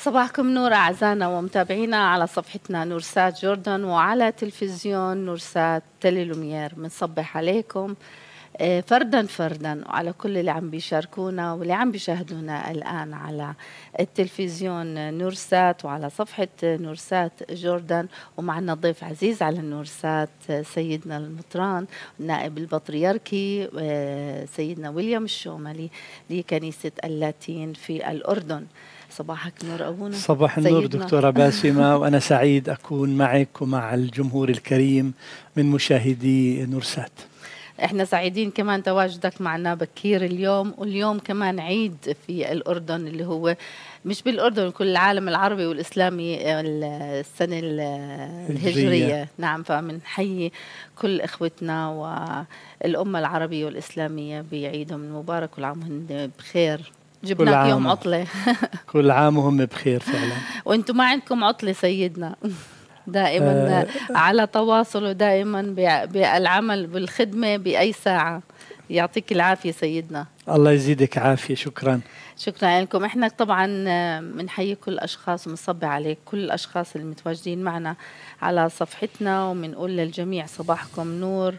صباحكم نور أعزائنا ومتابعينا على صفحتنا نورسات جوردن وعلى تلفزيون نورسات تليلومير بنصبح عليكم آه، فردا فردا وعلى كل اللي عم بيشاركونا واللي عم بيشاهدونا الآن على التلفزيون نورسات وعلى صفحة نورسات جوردن ومعنا ضيف عزيز على النورسات سيدنا المطران نائب البطريركي آه، سيدنا ويليام الشوملي لكنيسة اللاتين في الأردن صباحك نور أبونا صباح النور سيدنا. دكتورة باسمة وأنا سعيد أكون معك ومع الجمهور الكريم من مشاهدي نورسات احنا سعيدين كمان تواجدك معنا بكير اليوم واليوم كمان عيد في الاردن اللي هو مش بالاردن كل العالم العربي والاسلامي السنه الهجريه الجرية. نعم فبنحيي كل اخوتنا والامه العربيه والاسلاميه بعيدهم المبارك والعام بخير جبناك يوم عطلة كل عام وهم بخير فعلا وانتم ما عندكم عطلة سيدنا دائما آه على تواصل ودائما بالعمل بالخدمة بأي ساعة يعطيك العافية سيدنا الله يزيدك عافية شكرا شكرا لكم احنا طبعا بنحيي كل الاشخاص وبنصب عليك كل الاشخاص المتواجدين معنا على صفحتنا وبنقول للجميع صباحكم نور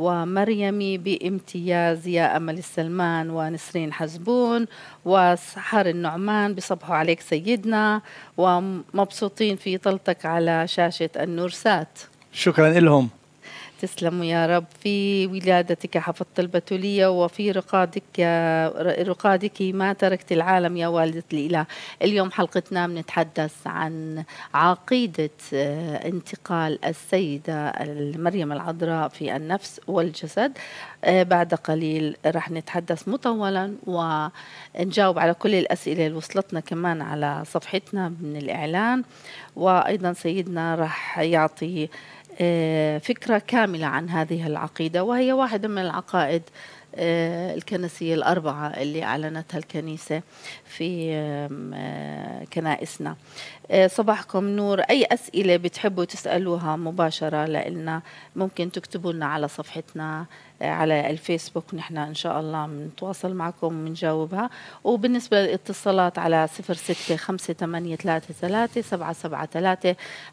ومريمي بامتياز يا أمل السلمان ونسرين حزبون وسحر النعمان بصبحوا عليك سيدنا ومبسوطين في طلتك على شاشة النورسات شكرا لهم تسلموا يا رب في ولادتك حفظت البتولية وفي رقادك يا رقادك ما تركت العالم يا والدة الإله اليوم حلقتنا بنتحدث عن عقيدة آه، انتقال السيدة مريم العذراء في النفس والجسد آه، بعد قليل رح نتحدث مطولا ونجاوب على كل الأسئلة اللي وصلتنا كمان على صفحتنا من الإعلان وأيضا سيدنا رح يعطي آه، فكرة كاملة عن هذه العقيدة وهي واحدة من العقائد آه، الكنسية الأربعة اللي أعلنتها الكنيسة في آه، كنائسنا آه، صباحكم نور أي أسئلة بتحبوا تسألوها مباشرة لإلنا ممكن تكتبوا لنا على صفحتنا على الفيسبوك نحن إن شاء الله بنتواصل معكم وبنجاوبها وبالنسبة للاتصالات على 06 ستة خمسة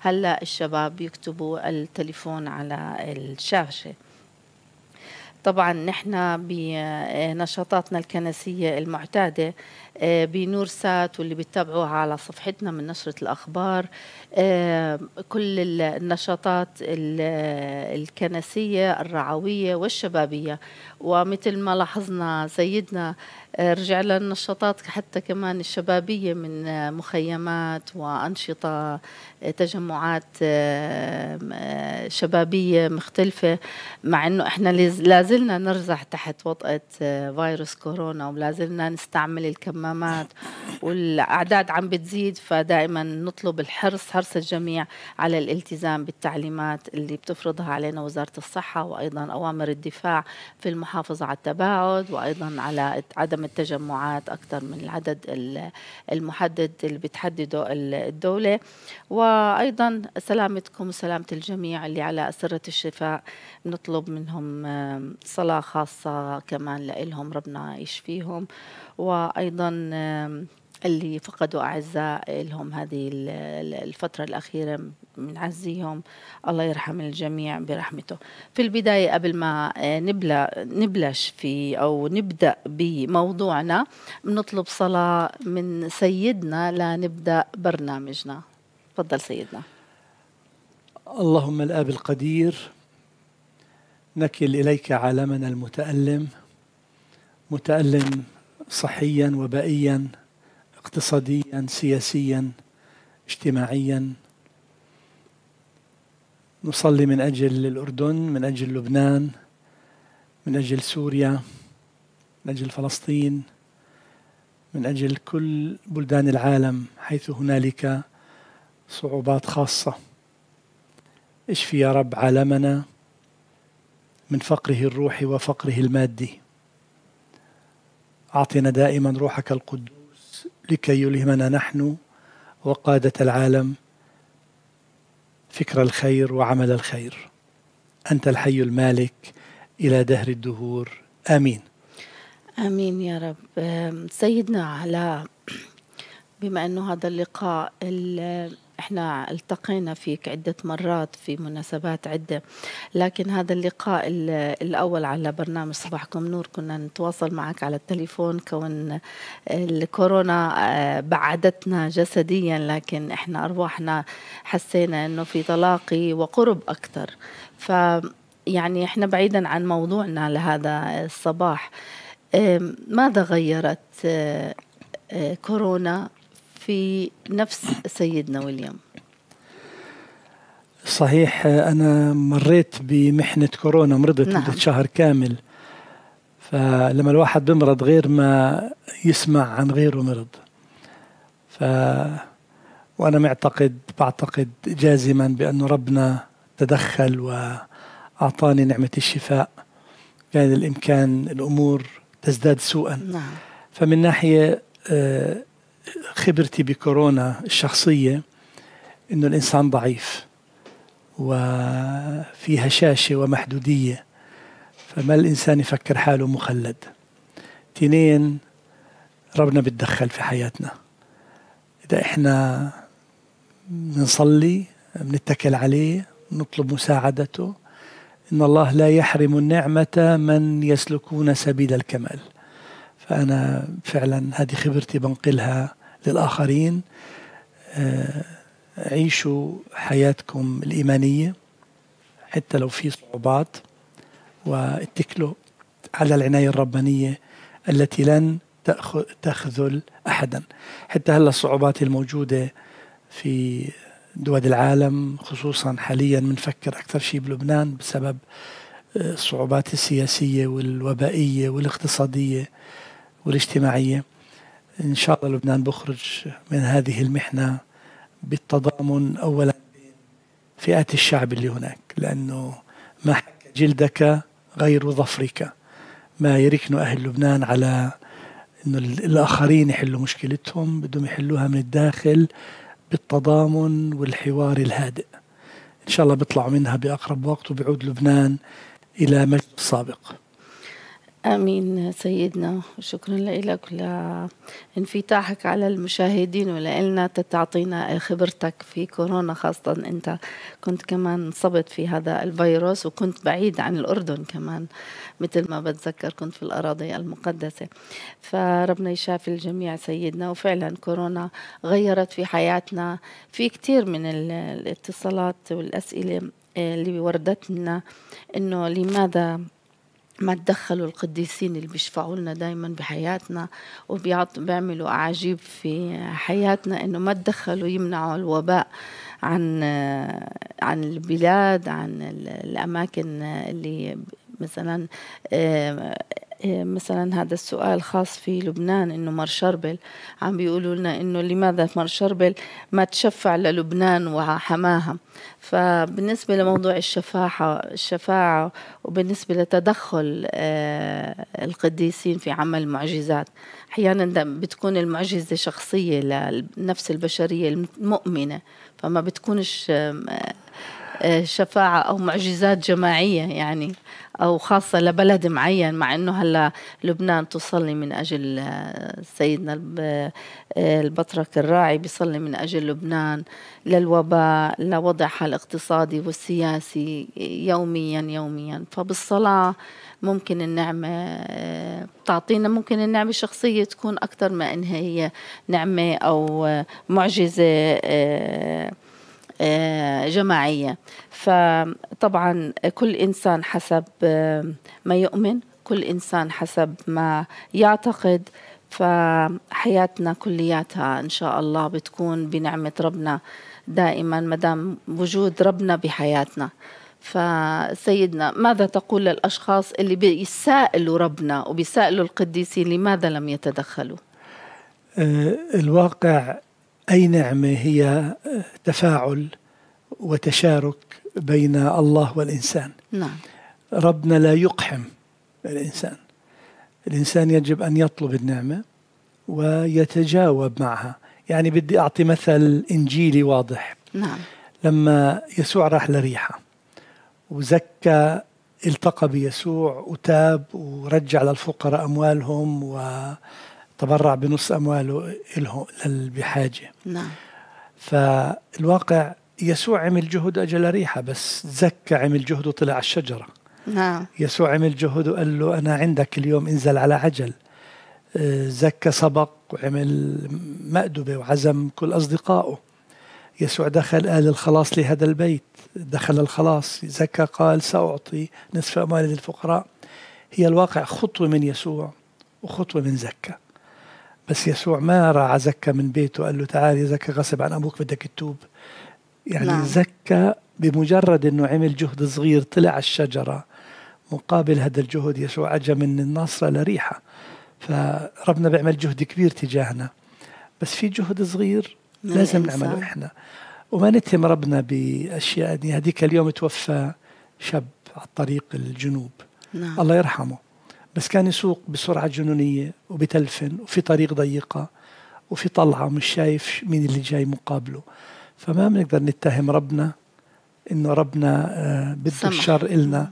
هلأ الشباب يكتبوا التليفون على الشاشة طبعا نحن بنشاطاتنا آه، الكنسية المعتادة آه، بنور سات واللي بيتابعوها على صفحتنا من نشرة الأخبار آه، كل النشاطات الكنسية الرعوية والشبابية ومثل ما لاحظنا سيدنا رجع للنشاطات حتى كمان الشبابية من مخيمات وأنشطة تجمعات آه، آه، شبابية مختلفة مع أنه إحنا لازلنا نرزح تحت وطأة آه، فيروس كورونا ولازلنا نستعمل الكمامات والأعداد عم بتزيد فدائما نطلب الحرص حرص الجميع على الالتزام بالتعليمات اللي بتفرضها علينا وزارة الصحة وأيضا أوامر الدفاع في المحافظة على التباعد وأيضا على عدم التجمعات أكثر من العدد المحدد اللي بتحدده الدولة وأيضا سلامتكم وسلامة الجميع اللي على أسرة الشفاء بنطلب منهم صلاة خاصة كمان لهم ربنا يشفيهم وأيضا اللي فقدوا أعزاء لهم هذه الفترة الأخيرة بنعزيهم الله يرحم الجميع برحمته في البداية قبل ما آه، نبلش في أو نبدأ بموضوعنا بنطلب صلاة من سيدنا لنبدأ برنامجنا تفضل سيدنا اللهم الآب القدير نكل إليك عالمنا المتألم متألم صحيا وبائيا اقتصاديا سياسيا اجتماعيا نصلي من أجل الأردن من أجل لبنان من أجل سوريا من أجل فلسطين من أجل كل بلدان العالم حيث هنالك صعوبات خاصة اشفي يا رب عالمنا من فقره الروحي وفقره المادي أعطنا دائما روحك القدوس لكي يلهمنا نحن وقادة العالم فكر الخير وعمل الخير أنت الحي المالك إلى دهر الدهور آمين آمين يا رب سيدنا على بما أنه هذا اللقاء احنا التقينا فيك عدة مرات في مناسبات عدة لكن هذا اللقاء الأول على برنامج صباحكم نور كنا نتواصل معك على التليفون كون الكورونا آه، بعدتنا جسديا لكن احنا أرواحنا حسينا أنه في تلاقي وقرب أكثر ف يعني احنا بعيدا عن موضوعنا لهذا الصباح ماذا غيرت آه، آه، كورونا في نفس سيدنا ويليام صحيح أنا مريت بمحنة كورونا مرضت نعم. مدة شهر كامل فلما الواحد بمرض غير ما يسمع عن غيره مرض ف وأنا معتقد بعتقد جازما بأن ربنا تدخل وأعطاني نعمة الشفاء كان الإمكان الأمور تزداد سوءا نعم. فمن ناحية آه، خبرتي بكورونا الشخصية إنه الإنسان ضعيف وفي هشاشة ومحدودية فما الإنسان يفكر حاله مخلد تنين ربنا بتدخل في حياتنا إذا إحنا بنصلي بنتكل عليه نطلب مساعدته إن الله لا يحرم النعمة من يسلكون سبيل الكمال فأنا فعلا هذه خبرتي بنقلها للآخرين آه، عيشوا حياتكم الإيمانية حتى لو في صعوبات واتكلوا على العناية الربانية التي لن تخذل أحدا حتى هلا الصعوبات الموجودة في دول العالم خصوصا حاليا بنفكر أكثر شيء بلبنان بسبب آه، الصعوبات السياسية والوبائية والاقتصادية والاجتماعية إن شاء الله لبنان بخرج من هذه المحنة بالتضامن أولا فئات الشعب اللي هناك لأنه ما حك جلدك غير ظفرك ما يركن أهل لبنان على أنه الآخرين يحلوا مشكلتهم بدهم يحلوها من الداخل بالتضامن والحوار الهادئ إن شاء الله بيطلعوا منها بأقرب وقت وبيعود لبنان إلى مجد سابق امين سيدنا شكرا لك لانفتاحك على المشاهدين ولنا تعطينا خبرتك في كورونا خاصه انت كنت كمان انصبت في هذا الفيروس وكنت بعيد عن الاردن كمان مثل ما بتذكر كنت في الاراضي المقدسه فربنا يشافي الجميع سيدنا وفعلا كورونا غيرت في حياتنا في كثير من الاتصالات والاسئله اللي وردتنا انه لماذا ما تدخلوا القديسين اللي بيشفعوا لنا دايما بحياتنا وبيعطوا بيعملوا أعاجيب في حياتنا إنه ما تدخلوا يمنعوا الوباء عن عن البلاد عن الأماكن اللي مثلا آه، إيه، مثلا هذا السؤال خاص في لبنان انه مر شربل عم بيقولوا لنا انه لماذا مر شربل ما تشفع للبنان وحماها فبالنسبه لموضوع الشفاعه الشفاعه وبالنسبه لتدخل آه، القديسين في عمل معجزات احيانا بتكون المعجزه شخصيه للنفس البشريه المؤمنه فما بتكونش آه، شفاعة أو معجزات جماعية يعني أو خاصة لبلد معين مع أنه هلا لبنان تصلي من أجل آه، سيدنا آه، البطرك الراعي بيصلي من أجل لبنان للوباء لوضعها الاقتصادي والسياسي يوميا يوميا فبالصلاة ممكن النعمة تعطينا ممكن النعمة الشخصية تكون أكثر ما أنها هي نعمة أو معجزة آه، جماعية فطبعا كل إنسان حسب آه، ما يؤمن كل إنسان حسب ما يعتقد فحياتنا كلياتها إن شاء الله بتكون بنعمة ربنا دائما مدام وجود ربنا بحياتنا فسيدنا ماذا تقول للأشخاص اللي بيسائلوا ربنا وبيسائلوا القديسين لماذا لم يتدخلوا آه، الواقع أي نعمة هي آه، تفاعل وتشارك بين الله والإنسان نعم. ربنا لا يقحم الإنسان الإنسان يجب أن يطلب النعمة ويتجاوب معها يعني بدي أعطي مثل إنجيلي واضح نعم. لما يسوع راح لريحة وزكى التقى بيسوع وتاب ورجع للفقراء أموالهم و تبرع بنص أمواله إلهم بحاجة نعم فالواقع يسوع عمل جهد أجل ريحة بس زكى عمل جهد وطلع على الشجرة نعم يسوع عمل جهد وقال له أنا عندك اليوم انزل على عجل آه، زكى سبق وعمل مأدبة وعزم كل أصدقائه يسوع دخل قال الخلاص لهذا البيت دخل الخلاص زكى قال سأعطي نصف أموالي للفقراء هي الواقع خطوة من يسوع وخطوة من زكى بس يسوع ما راعى زكا من بيته قال له تعال يا زكا غصب عن أبوك بدك تتوب يعني نعم. زكا بمجرد أنه عمل جهد صغير طلع على الشجرة مقابل هذا الجهد يسوع اجى من الناصرة لريحة فربنا بيعمل جهد كبير تجاهنا بس في جهد صغير لازم نعمله إحنا وما نتهم ربنا بأشياء هذيك اليوم توفى شاب على الطريق الجنوب نعم. الله يرحمه بس كان يسوق بسرعة جنونية وبتلفن وفي طريق ضيقة وفي طلعة مش شايف مين اللي جاي مقابله فما بنقدر نتهم ربنا انه ربنا آه، بده الشر إلنا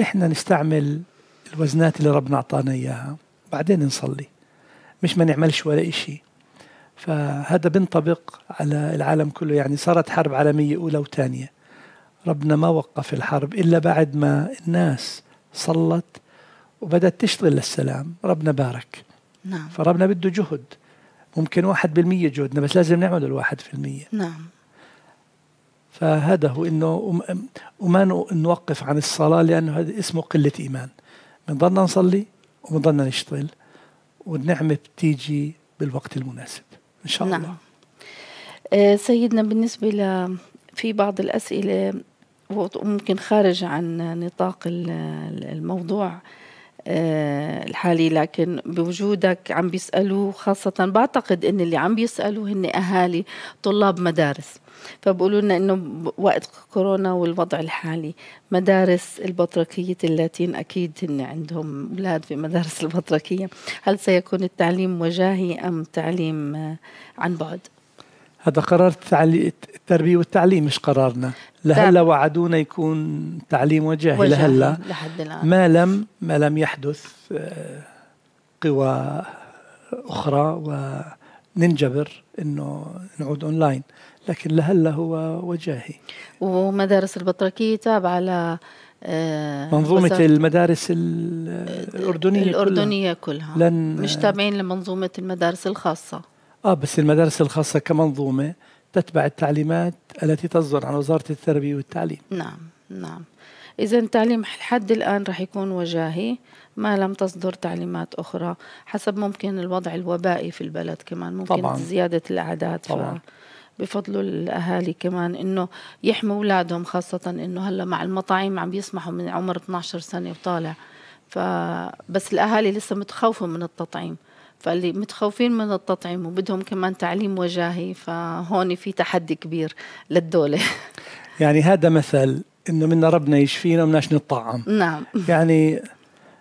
احنا نستعمل الوزنات اللي ربنا اعطانا اياها بعدين نصلي مش ما نعملش ولا إشي فهذا بنطبق على العالم كله يعني صارت حرب عالمية أولى وثانية ربنا ما وقف الحرب إلا بعد ما الناس صلت وبدأت تشتغل للسلام ربنا بارك نعم فربنا بده جهد ممكن واحد بالمية جهدنا بس لازم نعمل الواحد في المية نعم فهذا هو انه وما نوقف عن الصلاه لانه هذا اسمه قله ايمان بنضلنا نصلي وبنضلنا نشتغل والنعمه بتيجي بالوقت المناسب ان شاء نعم. الله سيدنا بالنسبه ل في بعض الاسئله وممكن خارج عن نطاق الموضوع آه، الحالي لكن بوجودك عم بيسألوا خاصة بعتقد إن اللي عم بيسألوا هن أهالي طلاب مدارس فبقولوا لنا إنه وقت كورونا والوضع الحالي مدارس البطركية اللاتين أكيد هن عندهم أولاد في مدارس البطركية هل سيكون التعليم وجاهي أم تعليم آه، عن بعد؟ هذا قرار التربية والتعليم مش قرارنا لهلا طيب. وعدونا يكون تعليم وجاهي لهلا لحد الآن ما لم ما لم يحدث آه، قوى أخرى وننجبر إنه نعود أونلاين لكن لهلا هو وجاهي ومدارس البطركية تابعة ل آه، منظومة المدارس الأردنية الأردنية كلها, كلها. لن مش تابعين لمنظومة المدارس الخاصة اه بس المدارس الخاصه كمنظومه تتبع التعليمات التي تصدر عن وزاره التربيه والتعليم نعم نعم إذا التعليم لحد الآن رح يكون وجاهي ما لم تصدر تعليمات أخرى حسب ممكن الوضع الوبائي في البلد كمان ممكن طبعاً. زيادة الأعداد طبعاً. بفضلوا الاهالي كمان انه يحموا اولادهم خاصه انه هلا مع المطاعيم عم بيسمحوا من عمر 12 سنه وطالع فبس الاهالي لسه متخوفه من التطعيم فاللي متخوفين من التطعيم وبدهم كمان تعليم وجاهي فهون في تحدي كبير للدولة يعني هذا مثل انه منا ربنا يشفينا ومناش نطعم نعم يعني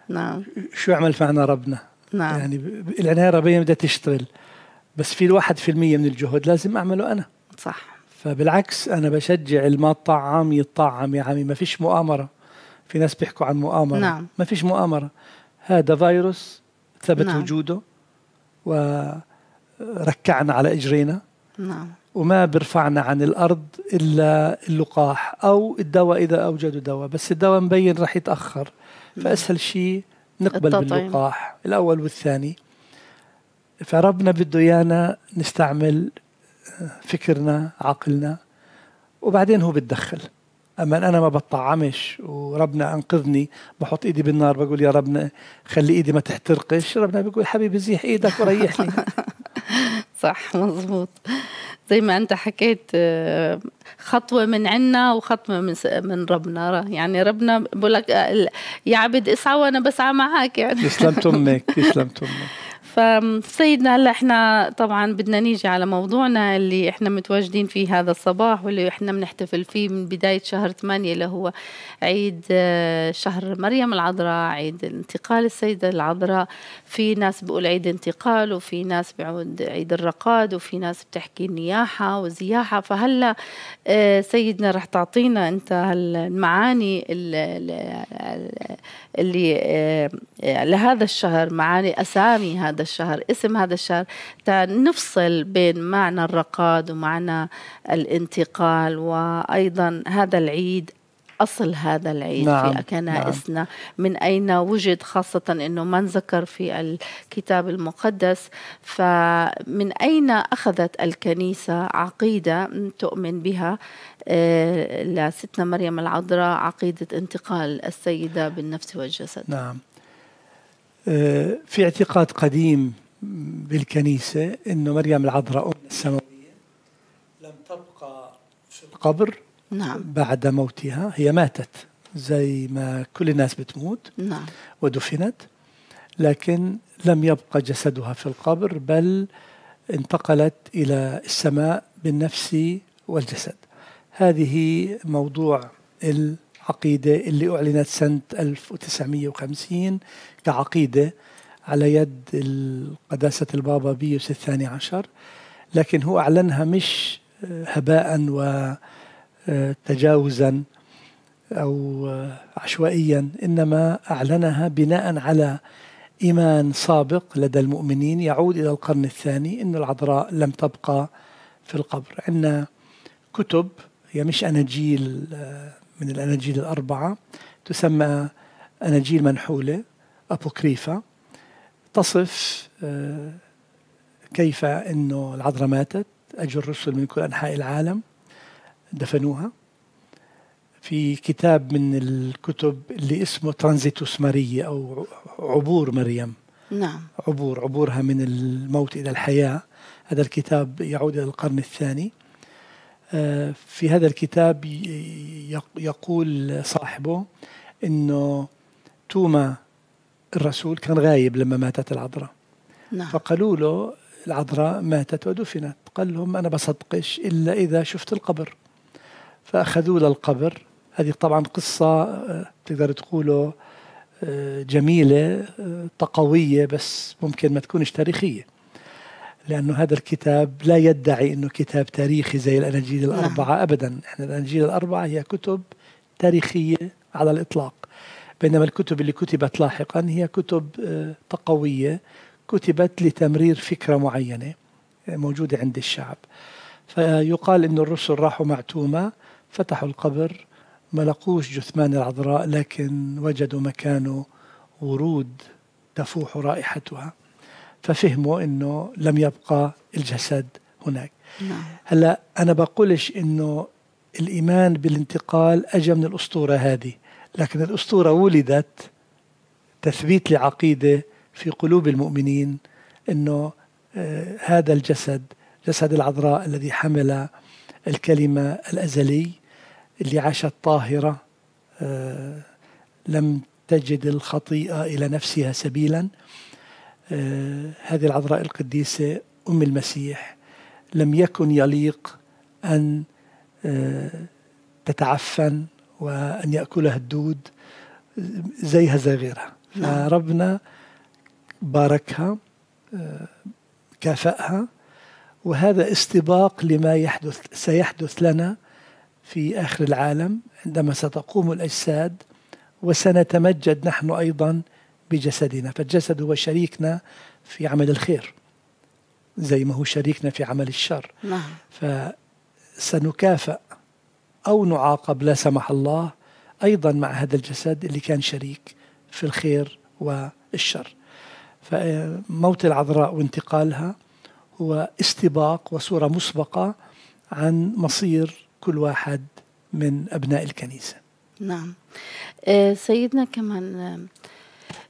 نعم شو يعمل فعنا ربنا نعم يعني العناية الربية بدها تشتغل بس في الواحد في المية من الجهد لازم أعمله أنا صح فبالعكس أنا بشجع الما طعم يطعم يا عمي يعني ما فيش مؤامرة في ناس بيحكوا عن مؤامرة نعم. ما فيش مؤامرة هذا فيروس ثبت نعم. وجوده وركعنا على اجرينا نعم وما بيرفعنا عن الارض الا اللقاح او الدواء اذا اوجدوا دواء بس الدواء مبين رح يتاخر فاسهل شيء نقبل التطعيم. باللقاح الاول والثاني فربنا بده ايانا نستعمل آه، فكرنا عقلنا وبعدين هو بتدخل اما انا ما بطعمش وربنا انقذني بحط ايدي بالنار بقول يا ربنا خلي ايدي ما تحترقش ربنا بيقول حبيبي زيح ايدك وريحني صح مزبوط زي ما انت حكيت آه، خطوه من عنا وخطوه من من ربنا يعني ربنا بقول لك آه، يا عبد اسعى وانا بسعى معك يعني يسلم امك يسلم امك فسيدنا هلا احنا طبعا بدنا نيجي على موضوعنا اللي احنا متواجدين فيه هذا الصباح واللي احنا بنحتفل فيه من بدايه شهر 8 اللي هو عيد آه، شهر مريم العذراء عيد انتقال السيده العذراء في ناس بقول عيد انتقال وفي ناس بعود عيد الرقاد وفي ناس بتحكي النياحه وزياحه فهلا آه، سيدنا رح تعطينا انت المعاني اللي آه، لهذا الشهر معاني اسامي هذا الشهر اسم هذا الشهر نفصل بين معنى الرقاد ومعنى الانتقال وأيضا هذا العيد أصل هذا العيد نعم. في كنائسنا نعم. من أين وجد خاصة أنه ما انذكر في الكتاب المقدس فمن أين أخذت الكنيسة عقيدة تؤمن بها آه، لستنا مريم العذراء عقيدة انتقال السيدة بالنفس والجسد نعم آه، في اعتقاد قديم بالكنيسة أنه مريم العذراء أم السماوية لم تبقى في القبر نعم. بعد موتها هي ماتت زي ما كل الناس بتموت نعم. ودفنت لكن لم يبقى جسدها في القبر بل انتقلت إلى السماء بالنفس والجسد هذه موضوع العقيدة اللي أعلنت سنة 1950 كعقيدة على يد قداسة البابا بيوس الثاني عشر لكن هو أعلنها مش آه، هباء وتجاوزا آه، أو آه، عشوائيا إنما أعلنها بناء على إيمان سابق لدى المؤمنين يعود إلى القرن الثاني إن العذراء لم تبقى في القبر عندنا كتب هي مش أناجيل من الأناجيل الأربعة تسمى أناجيل منحولة أبوكريفا تصف آه، كيف أنه العذراء ماتت أجوا الرسل من كل أنحاء العالم دفنوها في كتاب من الكتب اللي اسمه ترانزيتوس ماريا أو عبور مريم نعم عبور عبورها من الموت إلى الحياة هذا الكتاب يعود إلى القرن الثاني آه، في هذا الكتاب يقول صاحبه انه توما الرسول كان غايب لما ماتت العذراء نعم. فقالوا له العذراء ماتت ودفنت قال لهم أنا بصدقش إلا إذا شفت القبر فأخذوا للقبر هذه طبعا قصة آه، تقدر تقوله آه، جميلة طقوية آه، بس ممكن ما تكونش تاريخية لأنه هذا الكتاب لا يدعي أنه كتاب تاريخي زي الأناجيل الأربعة نعم. أبدا إحنا الأناجيل الأربعة هي كتب تاريخية على الإطلاق بينما الكتب اللي كتبت لاحقا هي كتب آه، تقوية كتبت لتمرير فكرة معينة آه، موجودة عند الشعب فيقال أن الرسل راحوا معتومة فتحوا القبر ما لقوش جثمان العذراء لكن وجدوا مكانه ورود تفوح رائحتها ففهموا انه لم يبقى الجسد هناك نعم. هلا انا بقولش انه الايمان بالانتقال اجى من الاسطوره هذه لكن الأسطورة ولدت تثبيت لعقيدة في قلوب المؤمنين أنه آه، هذا الجسد جسد العذراء الذي حمل الكلمة الأزلي اللي عاشت طاهرة آه، لم تجد الخطيئة إلى نفسها سبيلا آه، هذه العذراء القديسة أم المسيح لم يكن يليق أن تتعفن وأن يأكلها الدود زيها زي غيرها نعم. فربنا باركها آه، كافأها وهذا استباق لما يحدث سيحدث لنا في آخر العالم عندما ستقوم الأجساد وسنتمجد نحن أيضا بجسدنا فالجسد هو شريكنا في عمل الخير زي ما هو شريكنا في عمل الشر نعم. فسنكافأ أو نعاقب لا سمح الله أيضا مع هذا الجسد اللي كان شريك في الخير والشر فموت العذراء وانتقالها هو استباق وصورة مسبقة عن مصير كل واحد من أبناء الكنيسة نعم آه، سيدنا كمان آه،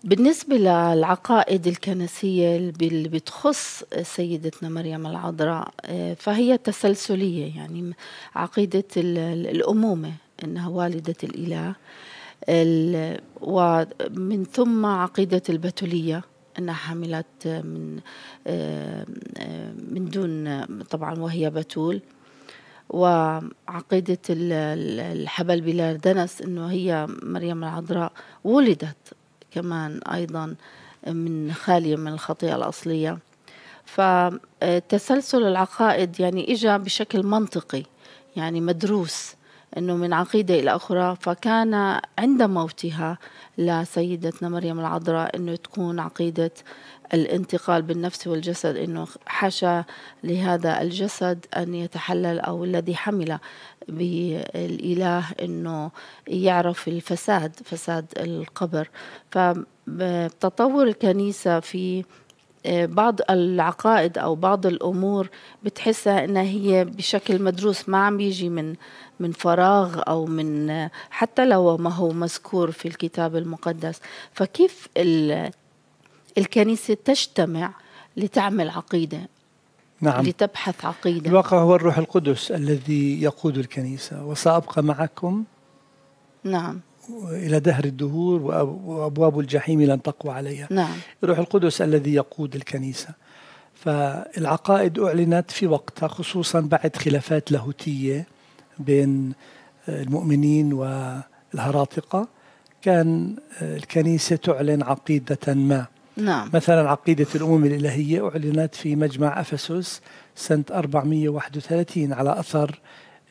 بالنسبة للعقائد الكنسية اللي بتخص سيدتنا مريم العذراء آه، فهي تسلسلية يعني عقيدة الأمومة إنها والدة الإله ومن ثم عقيدة البتولية انها حملت من آه، من دون طبعا وهي بتول وعقيدة الحبل بلا دنس انه هي مريم العذراء ولدت كمان أيضا من خالية من الخطيئة الأصلية فتسلسل آه، العقائد يعني إجا بشكل منطقي يعني مدروس أنه من عقيدة إلى أخرى فكان عند موتها لسيدتنا مريم العذراء أنه تكون عقيدة الانتقال بالنفس والجسد انه حشى لهذا الجسد ان يتحلل او الذي حمل بالاله انه يعرف الفساد فساد القبر فتطور الكنيسه في آه، بعض العقائد او بعض الامور بتحسها انها هي بشكل مدروس ما عم بيجي من من فراغ او من آه، حتى لو ما هو مذكور في الكتاب المقدس فكيف الكنيسة تجتمع لتعمل عقيدة نعم لتبحث عقيدة الواقع هو الروح القدس الذي يقود الكنيسة وسأبقى معكم نعم إلى دهر الدهور وأبواب الجحيم لن تقوى عليها نعم الروح القدس الذي يقود الكنيسة فالعقائد أعلنت في وقتها خصوصا بعد خلافات لاهوتية بين المؤمنين والهراطقة كان الكنيسة تعلن عقيدة ما نعم. مثلا عقيدة الأمم الإلهية أعلنت في مجمع أفسس سنة 431 على أثر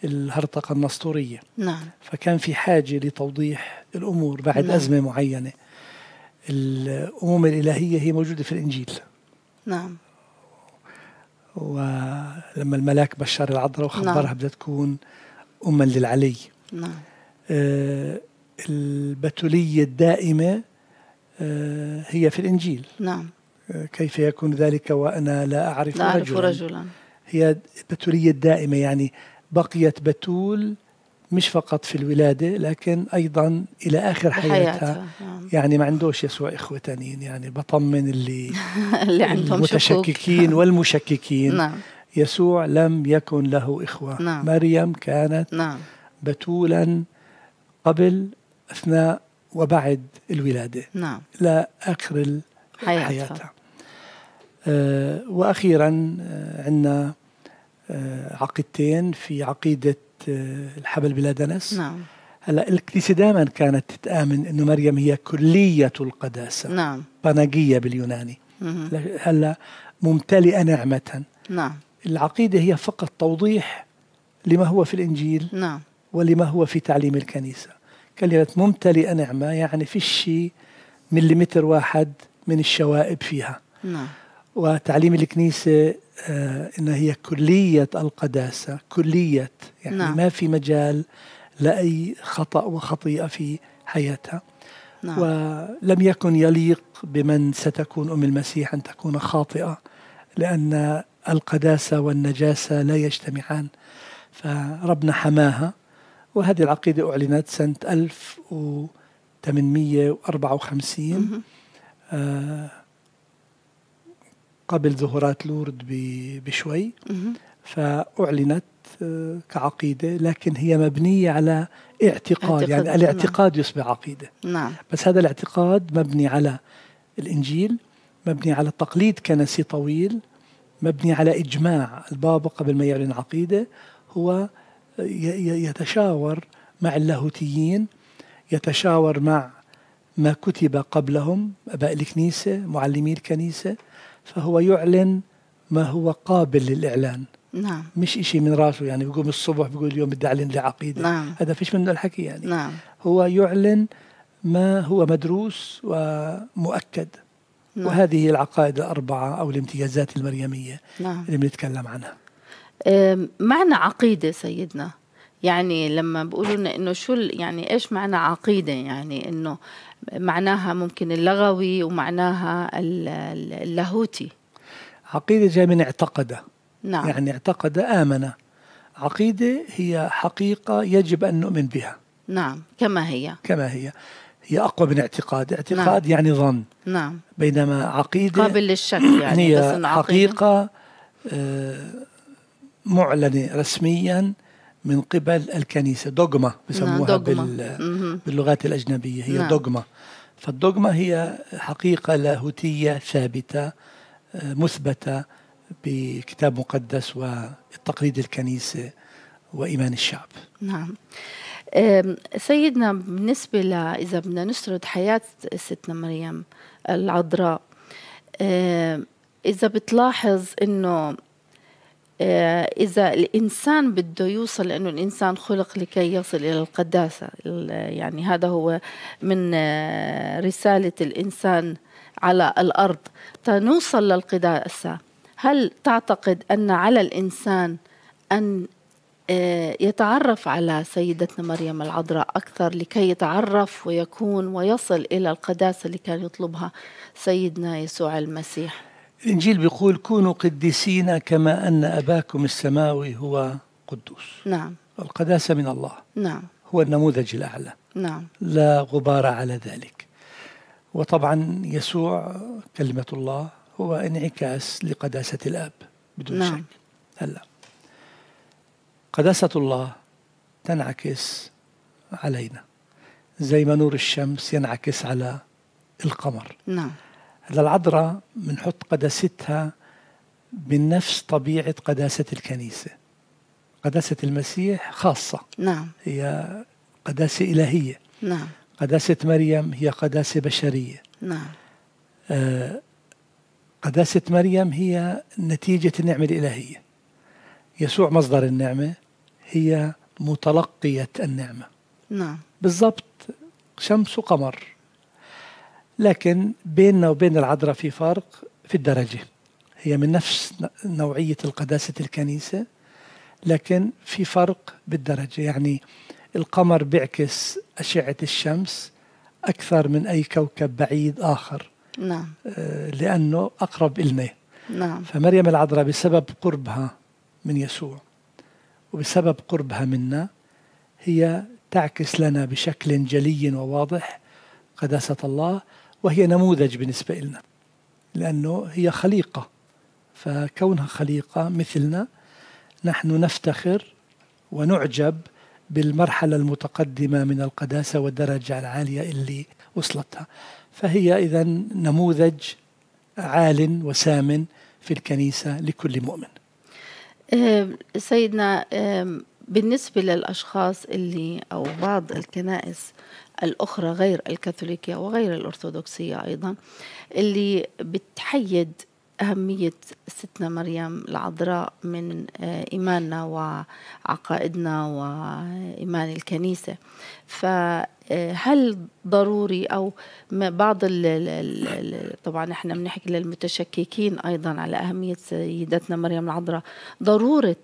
الهرطقة النسطورية نعم. فكان في حاجة لتوضيح الأمور بعد نعم. أزمة معينة الأمم الإلهية هي موجودة في الإنجيل نعم ولما الملاك بشر العذراء وخبرها نعم. بدها تكون أما للعلي نعم. آه البتولية الدائمة آه، هي في الإنجيل نعم آه، كيف يكون ذلك وأنا لا أعرف, لا أعرف رجلا. رجلا هي بتولية دائمة يعني بقيت بتول مش فقط في الولادة لكن أيضا إلى آخر حياتها, حياتها. نعم. يعني, يعني ما عندوش يسوع إخوة تانين يعني بطمن اللي, اللي عندهم المتشككين والمشككين نعم. يسوع لم يكن له إخوة نعم. مريم كانت نعم. بتولا قبل أثناء وبعد الولادة نعم لآخر حياتها, حياتها. آه وأخيرا آه، عندنا آه عقيدتين في عقيدة آه الحبل دنس نعم هلا الكنيسه دائما كانت تتامن انه مريم هي كليه القداسه نعم باناجيه باليوناني هلا ممتلئه نعمه نعم العقيده هي فقط توضيح لما هو في الانجيل نعم ولما هو في تعليم الكنيسه كلمة ممتلئة نعمة يعني فيش مليمتر واحد من الشوائب فيها نعم. وتعليم الكنيسة آه إنها هي كلية القداسة كلية يعني نعم. ما في مجال لأي خطأ وخطيئة في حياتها نعم. ولم يكن يليق بمن ستكون أم المسيح أن تكون خاطئة لأن القداسة والنجاسة لا يجتمعان فربنا حماها وهذه العقيدة أعلنت سنة 1854 آه قبل ظهورات لورد بشوي فأعلنت آه كعقيدة لكن هي مبنية على اعتقاد يعني الاعتقاد يصبح عقيدة نعم. بس هذا الاعتقاد مبني على الإنجيل مبني على تقليد كنسي طويل مبني على إجماع البابا قبل ما يعلن عقيدة هو يتشاور مع اللاهوتيين يتشاور مع ما كتب قبلهم أباء الكنيسة معلمي الكنيسة فهو يعلن ما هو قابل للإعلان نعم. مش إشي من راسه يعني بيقوم الصبح بيقول اليوم بدي أعلن لي عقيدة نعم. هذا فيش منه الحكي يعني نعم. هو يعلن ما هو مدروس ومؤكد نعم. وهذه العقائد الأربعة أو الامتيازات المريمية نعم. اللي بنتكلم عنها معنى عقيدة سيدنا يعني لما بيقولوا لنا انه شو يعني ايش معنى عقيده يعني انه معناها ممكن اللغوي ومعناها اللاهوتي عقيده جاي من اعتقد نعم يعني اعتقد امن عقيده هي حقيقه يجب ان نؤمن بها نعم كما هي كما هي هي اقوى من اعتقاد نعم. اعتقاد نعم. يعني ظن نعم بينما عقيده قابل للشك يعني هي بس حقيقه آه معلنة رسميا من قبل الكنيسة دوغما بسموها نعم، بال... باللغات الأجنبية هي نعم. دوغما فالدوغما هي حقيقة لاهوتية ثابتة مثبتة بكتاب مقدس والتقليد الكنيسة وإيمان الشعب نعم سيدنا بالنسبة إذا بدنا نسرد حياة ستنا مريم العذراء إذا بتلاحظ إنه آه، إذا الإنسان بده يوصل لأنه الإنسان خلق لكي يصل إلى القداسة يعني هذا هو من آه، رسالة الإنسان على الأرض تنوصل للقداسة هل تعتقد أن على الإنسان أن آه، يتعرف على سيدتنا مريم العذراء أكثر لكي يتعرف ويكون ويصل إلى القداسة اللي كان يطلبها سيدنا يسوع المسيح الإنجيل بيقول كونوا قديسين كما أن أباكم السماوي هو قدوس نعم القداسة من الله نعم هو النموذج الأعلى نعم لا غبار على ذلك وطبعا يسوع كلمة الله هو انعكاس لقداسة الآب بدون نعم. شك هلا قداسة الله تنعكس علينا زي ما نور الشمس ينعكس على القمر نعم هلا العذراء بنحط قداستها بنفس طبيعة قداسة الكنيسة قداسة المسيح خاصة نعم هي قداسة إلهية نعم قداسة مريم هي قداسة بشرية نعم آه قداسة مريم هي نتيجة النعمة الإلهية يسوع مصدر النعمة هي متلقية النعمة نعم بالضبط شمس وقمر لكن بيننا وبين العذراء في فرق في الدرجة هي من نفس نوعية القداسة الكنيسة لكن في فرق بالدرجة يعني القمر بيعكس أشعة الشمس أكثر من أي كوكب بعيد آخر نعم. آه، لأنه أقرب إلنا نعم. فمريم العذراء بسبب قربها من يسوع وبسبب قربها منا هي تعكس لنا بشكل جلي وواضح قداسة الله وهي نموذج بالنسبة لنا لأنه هي خليقة فكونها خليقة مثلنا نحن نفتخر ونعجب بالمرحلة المتقدمة من القداسة والدرجة العالية اللي وصلتها فهي إذا نموذج عال وسام في الكنيسة لكل مؤمن سيدنا بالنسبة للأشخاص اللي أو بعض الكنائس الأخرى غير الكاثوليكية وغير الأرثوذكسية أيضا اللي بتحيد أهمية ستنا مريم العذراء من آه، إيماننا وعقائدنا وإيمان الكنيسة فهل آه، ضروري أو بعض الـ ال ال طبعا إحنا بنحكي للمتشككين أيضا على أهمية سيدتنا مريم العذراء ضرورة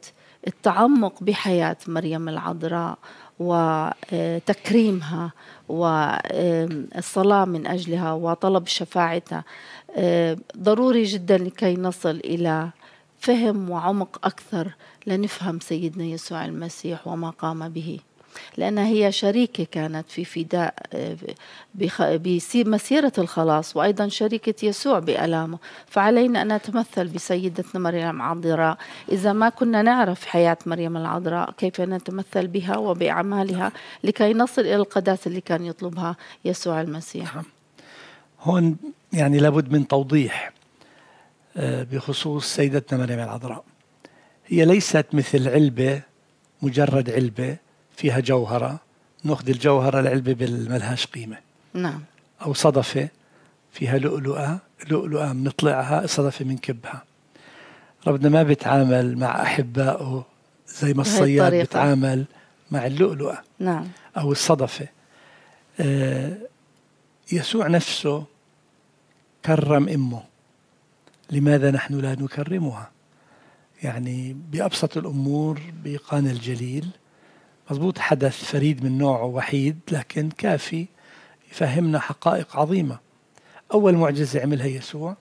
التعمق بحياة مريم العذراء وتكريمها والصلاة من أجلها وطلب شفاعتها ضروري جدا لكي نصل إلى فهم وعمق أكثر لنفهم سيدنا يسوع المسيح وما قام به لأنها هي شريكة كانت في فداء بمسيرة الخلاص وأيضا شريكة يسوع بألامه فعلينا أن نتمثل بسيدتنا مريم العذراء إذا ما كنا نعرف حياة مريم العذراء كيف نتمثل بها وبأعمالها لكي نصل إلى القداسة اللي كان يطلبها يسوع المسيح نعم. هون يعني لابد من توضيح آه، بخصوص سيدتنا مريم العذراء هي ليست مثل علبة مجرد علبة فيها جوهرة ناخذ الجوهرة العلبة بالملهاش قيمة نعم أو صدفة فيها لؤلؤة لؤلؤة بنطلعها صدفة بنكبها ربنا ما بيتعامل مع أحبائه زي ما الصياد بيتعامل مع اللؤلؤة نعم أو الصدفة آه يسوع نفسه كرم امه لماذا نحن لا نكرمها يعني بابسط الامور بقان الجليل مضبوط حدث فريد من نوعه وحيد لكن كافي يفهمنا حقائق عظيمة أول معجزة عملها يسوع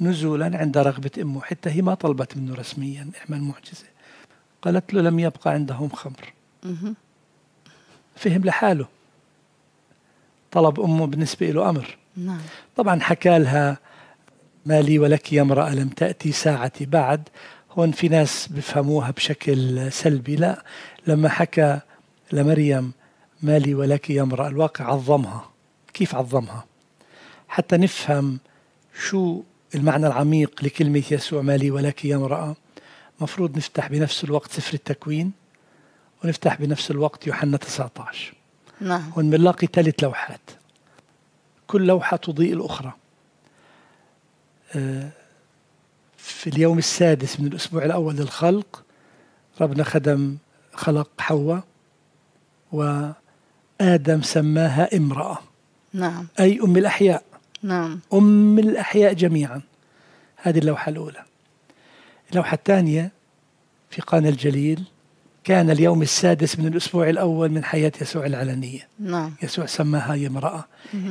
نزولا عند رغبة أمه حتى هي ما طلبت منه رسميا اعمل معجزة قالت له لم يبقى عندهم خمر فهم لحاله طلب أمه بالنسبة له أمر نعم. طبعا حكى لها ما لي ولك يا امرأة لم تأتي ساعتي بعد هون في ناس بفهموها بشكل سلبي لا لما حكى لمريم مالي ولك يا امرأة الواقع عظمها كيف عظمها حتى نفهم شو المعنى العميق لكلمة يسوع مالي ولك يا امرأة مفروض نفتح بنفس الوقت سفر التكوين ونفتح بنفس الوقت يوحنا 19 نعم ونلاقي ثلاث لوحات كل لوحة تضيء الأخرى أه في اليوم السادس من الأسبوع الأول للخلق ربنا خدم خلق حواء وآدم سماها امرأة نعم أي أم الأحياء نعم أم الأحياء جميعا هذه اللوحة الأولى اللوحة الثانية في قانا الجليل كان اليوم السادس من الأسبوع الأول من حياة يسوع العلنية نعم يسوع سماها امرأة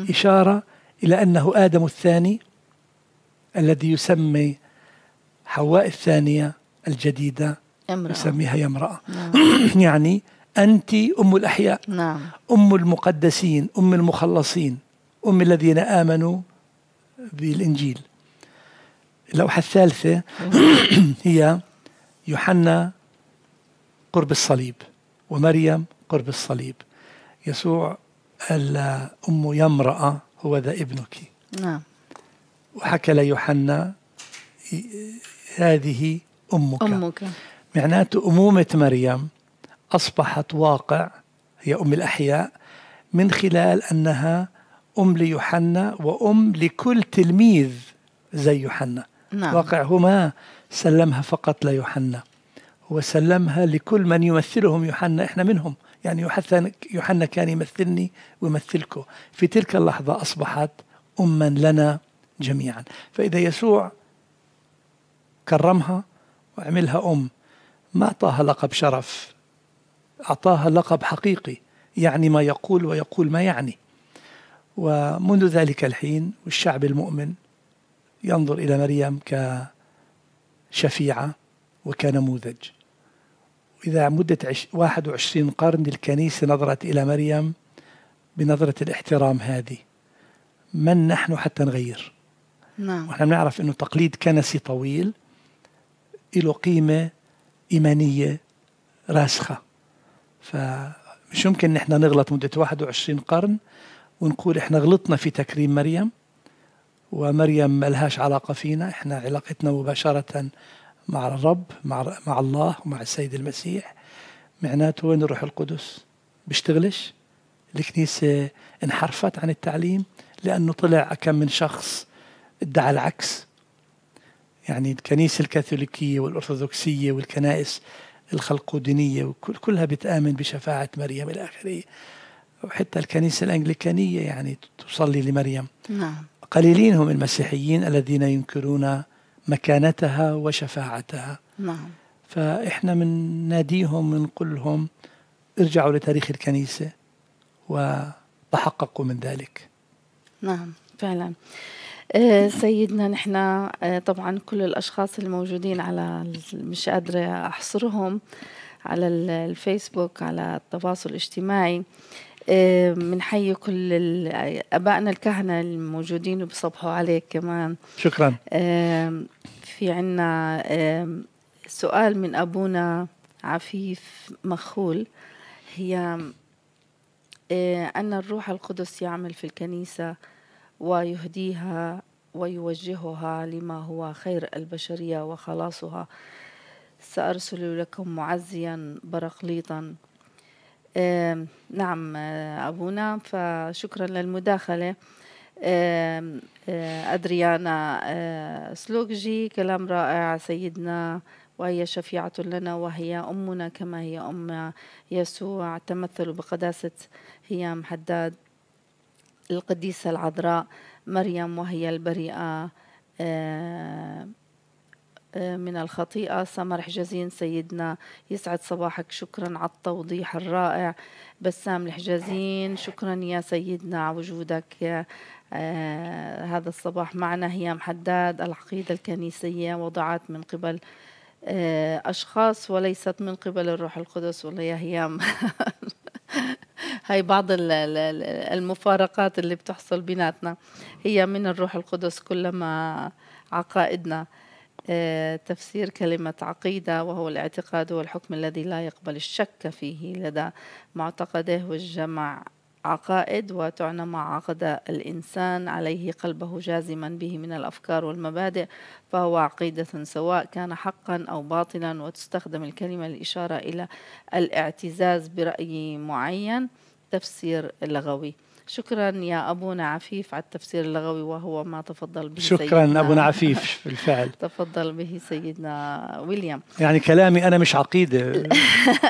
إشارة إلى أنه آدم الثاني الذي يسمي حواء الثانية الجديدة امرأة يسميها يا امرأة نعم. يعني أنت أم الأحياء نعم. أم المقدسين أم المخلصين أم الذين آمنوا بالإنجيل اللوحة الثالثة هي يوحنا قرب الصليب ومريم قرب الصليب يسوع قال أم يا امرأة هو ذا ابنك نعم وحكى ليوحنا هذه أمك أمك معناته أمومة مريم أصبحت واقع هي أم الأحياء من خلال أنها أم ليوحنا وأم لكل تلميذ زي يوحنا نعم. واقع هما سلمها فقط ليوحنا وسلمها لكل من يمثلهم يوحنا احنا منهم يعني يوحنا كان يمثلني ويمثلكم في تلك اللحظة أصبحت أما لنا جميعا فإذا يسوع كرمها وعملها أم ما أعطاها لقب شرف أعطاها لقب حقيقي يعني ما يقول ويقول ما يعني ومنذ ذلك الحين والشعب المؤمن ينظر إلى مريم كشفيعة وكنموذج إذا مدة 21 قرن الكنيسة نظرت إلى مريم بنظرة الاحترام هذه من نحن حتى نغير نعم ونحن نعرف أنه تقليد كنسي طويل له قيمة إيمانية راسخة فمش يمكن نحن نغلط مدة 21 قرن ونقول احنا غلطنا في تكريم مريم ومريم ملهاش علاقة فينا احنا علاقتنا مباشرة مع الرب مع, مع الله ومع السيد المسيح معناته وين الروح القدس بيشتغلش الكنيسة انحرفت عن التعليم لأنه طلع كم من شخص ادعى العكس يعني الكنيسة الكاثوليكية والأرثوذكسية والكنائس الخلقودينية كلها بتآمن بشفاعة مريم إلى آخره وحتى الكنيسة الأنجليكانية يعني تصلي لمريم نعم. قليلين هم المسيحيين الذين ينكرون مكانتها وشفاعتها نعم. فإحنا من ناديهم من لهم ارجعوا لتاريخ الكنيسة وتحققوا من ذلك نعم فعلا آه، سيدنا نحن آه، طبعا كل الأشخاص الموجودين على مش قادرة أحصرهم على الفيسبوك على التواصل الاجتماعي بنحيي آه، كل ابائنا الكهنه الموجودين وبصبحوا عليك كمان شكرا في عنا سؤال من ابونا عفيف مخول هي ان الروح القدس يعمل في الكنيسه ويهديها ويوجهها لما هو خير البشرية وخلاصها سأرسل لكم معزيا برقليطا نعم أبونا فشكرا للمداخلة آه، أدريانا آه، سلوكجي كلام رائع سيدنا وهي شفيعة لنا وهي أمنا كما هي أم يسوع تمثل بقداسة هيام حداد القديسة العذراء مريم وهي البريئة آه، آه، من الخطيئة سمر حجازين سيدنا يسعد صباحك شكرا على التوضيح الرائع بسام الحجازين شكرا يا سيدنا على وجودك يا آه، هذا الصباح معنا هيام حداد العقيدة الكنيسية وضعت من قبل أشخاص وليست من قبل الروح القدس ولا يا هيام هاي بعض المفارقات اللي بتحصل بيناتنا هي من الروح القدس كلما عقائدنا آه، تفسير كلمة عقيدة وهو الاعتقاد والحكم الذي لا يقبل الشك فيه لدى معتقده والجمع عقائد وتعنى مع عقد الإنسان عليه قلبه جازما به من الأفكار والمبادئ فهو عقيدة سواء كان حقا أو باطلا وتستخدم الكلمة للإشارة إلى الاعتزاز برأي معين تفسير لغوي شكرا يا أبونا عفيف على التفسير اللغوي وهو ما تفضل به شكرا سيدنا أبونا عفيف بالفعل تفضل به سيدنا ويليام يعني كلامي أنا مش عقيدة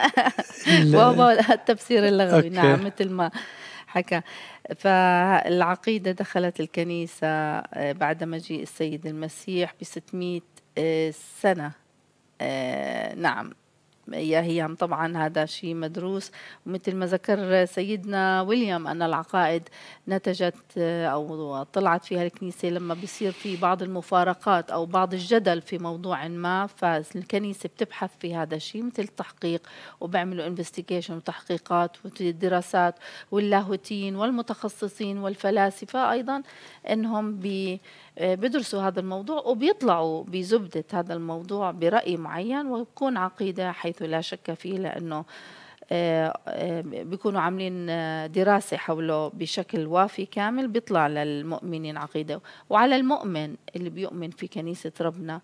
وهو التفسير اللغوي أوكي. نعم مثل ما حكى فالعقيدة دخلت الكنيسة آه، بعد مجيء السيد المسيح ب 600 آه، سنة آه، نعم هي طبعا هذا شيء مدروس ومثل ما ذكر سيدنا ويليام أن العقائد نتجت أو طلعت فيها الكنيسة لما بيصير في بعض المفارقات أو بعض الجدل في موضوع ما فالكنيسة بتبحث في هذا الشيء مثل التحقيق وبعملوا انفستيجيشن وتحقيقات ودراسات واللاهوتين والمتخصصين والفلاسفة أيضا أنهم آه، بدرسوا هذا الموضوع وبيطلعوا بزبدة هذا الموضوع برأي معين وبكون عقيدة حيث لا شك فيه لأنه آه، آه، بيكونوا عاملين دراسة حوله بشكل وافي كامل بيطلع للمؤمنين عقيدة وعلى المؤمن اللي بيؤمن في كنيسة ربنا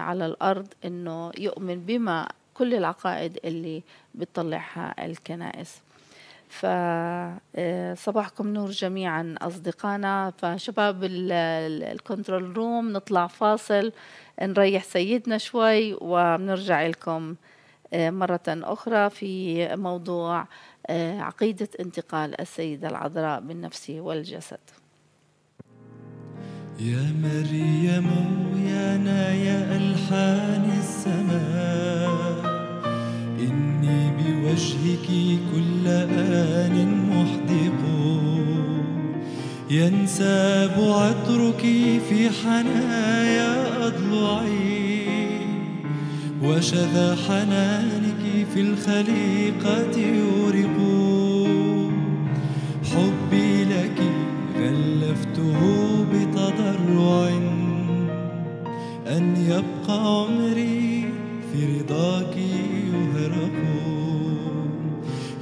على الأرض أنه يؤمن بما كل العقائد اللي بتطلعها الكنائس فصباحكم آه، نور جميعا أصدقائنا فشباب الكنترول روم نطلع فاصل نريح سيدنا شوي وبنرجع لكم آه، مرة أخرى في موضوع آه، عقيدة انتقال السيدة العذراء بالنفس والجسد يا مريم يا نايا ألحان السماء إني بوجهك كل آن محدق ينساب عطرك في حنايا أضلعي وشذا حنانك في الخليقة يورق حبي لك غلفته بتضرع أن يبقى عمري في رضاكِ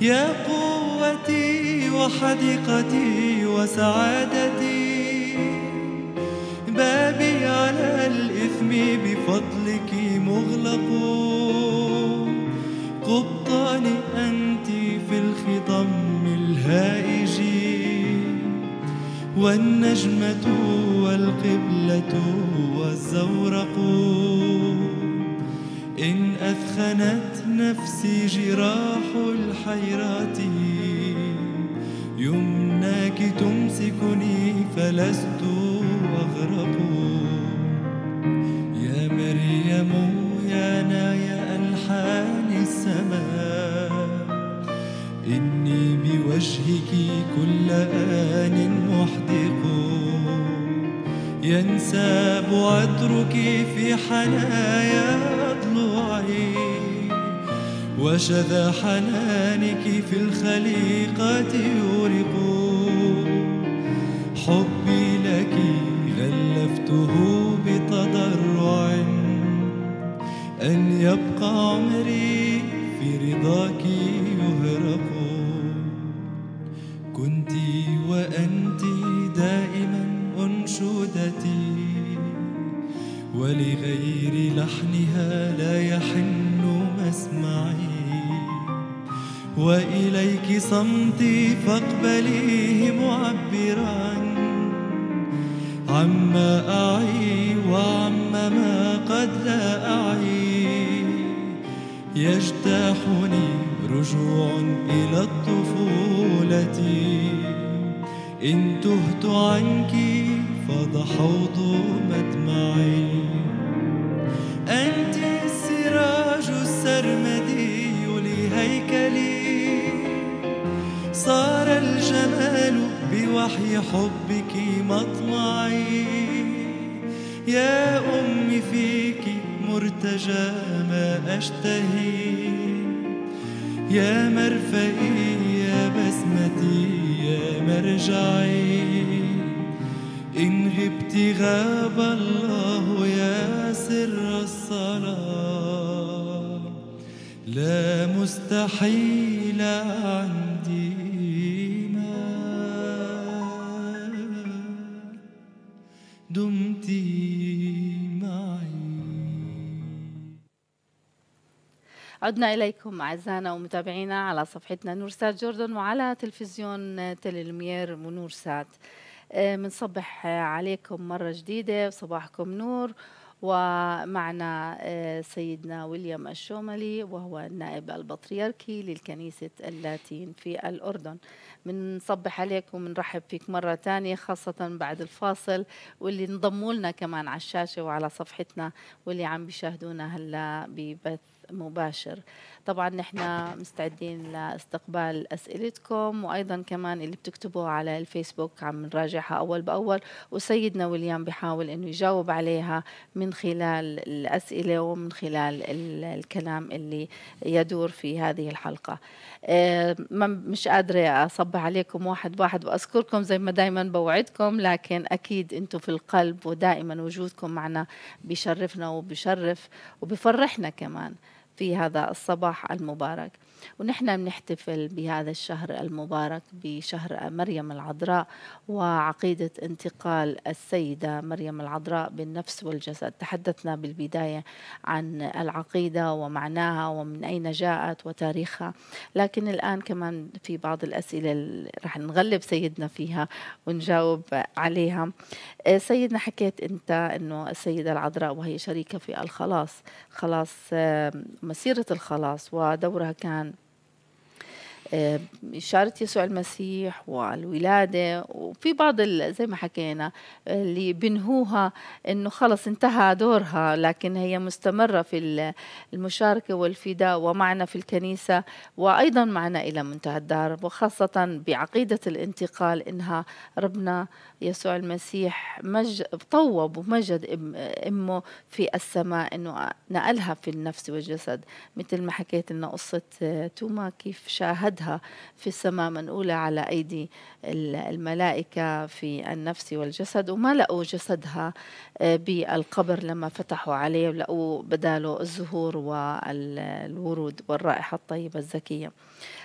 يا قوتي وحديقتي وسعادتي بابي على الإثم بفضلك مغلق قبطاني أنت في الخضم الهائج والنجمة والقبلة والزورق إن أثخنت نفسي خيراته يمناك تمسكني فلست أغرق يا مريم يا ناي ألحان السماء إني بوجهك كل آن محدق ينساب عطرك في حنايا ضلوعي وشذا حنايا خليقتي وحي حبك مطلعي يا أمي فيك مرتجى ما أشتهي يا مرفع عدنا إليكم أعزائنا ومتابعينا على صفحتنا نورسات جوردن وعلى تلفزيون تلمير ونورسات آه، بنصبح آه، عليكم مرة جديدة وصباحكم نور ومعنا آه، سيدنا ويليام الشوملي وهو النائب البطريركي للكنيسة اللاتين في الأردن منصبح عليكم ونرحب فيك مرة تانية خاصة بعد الفاصل واللي انضموا لنا كمان على الشاشة وعلى صفحتنا واللي عم بيشاهدونا هلا ببث مباشر طبعا نحن مستعدين لاستقبال اسئلتكم وايضا كمان اللي بتكتبوه على الفيسبوك عم نراجعها اول باول وسيدنا وليام بحاول انه يجاوب عليها من خلال الاسئله ومن خلال الكلام اللي يدور في هذه الحلقه آه، ما مش قادره اصبح عليكم واحد واحد واذكركم زي ما دائما بوعدكم لكن اكيد انتم في القلب ودائما وجودكم معنا بيشرفنا وبيشرف وبيفرحنا كمان في هذا الصباح المبارك ونحن بنحتفل بهذا الشهر المبارك بشهر مريم العذراء وعقيدة انتقال السيدة مريم العذراء بالنفس والجسد تحدثنا بالبداية عن العقيدة ومعناها ومن أين جاءت وتاريخها لكن الآن كمان في بعض الأسئلة رح نغلب سيدنا فيها ونجاوب عليها إيه، سيدنا حكيت أنت أنه السيدة العذراء وهي شريكة في الخلاص خلاص مسيرة الخلاص ودورها كان آه، إشارة يسوع المسيح والولادة وفي بعض زي ما حكينا اللي بنهوها إنه خلص انتهى دورها لكن هي مستمرة في المشاركة والفداء ومعنا في الكنيسة وأيضا معنا إلى منتهى الدار وخاصة بعقيدة الانتقال إنها ربنا يسوع المسيح مج طوب ومجد أمه في السماء إنه نقلها في النفس والجسد مثل ما حكيت لنا قصة توما كيف شاهد أشهدها في السماء منقولة على أيدي الملائكة في النفس والجسد وما لقوا جسدها آه، بالقبر لما فتحوا عليه ولقوا بداله الزهور والورود والرائحة الطيبة الزكية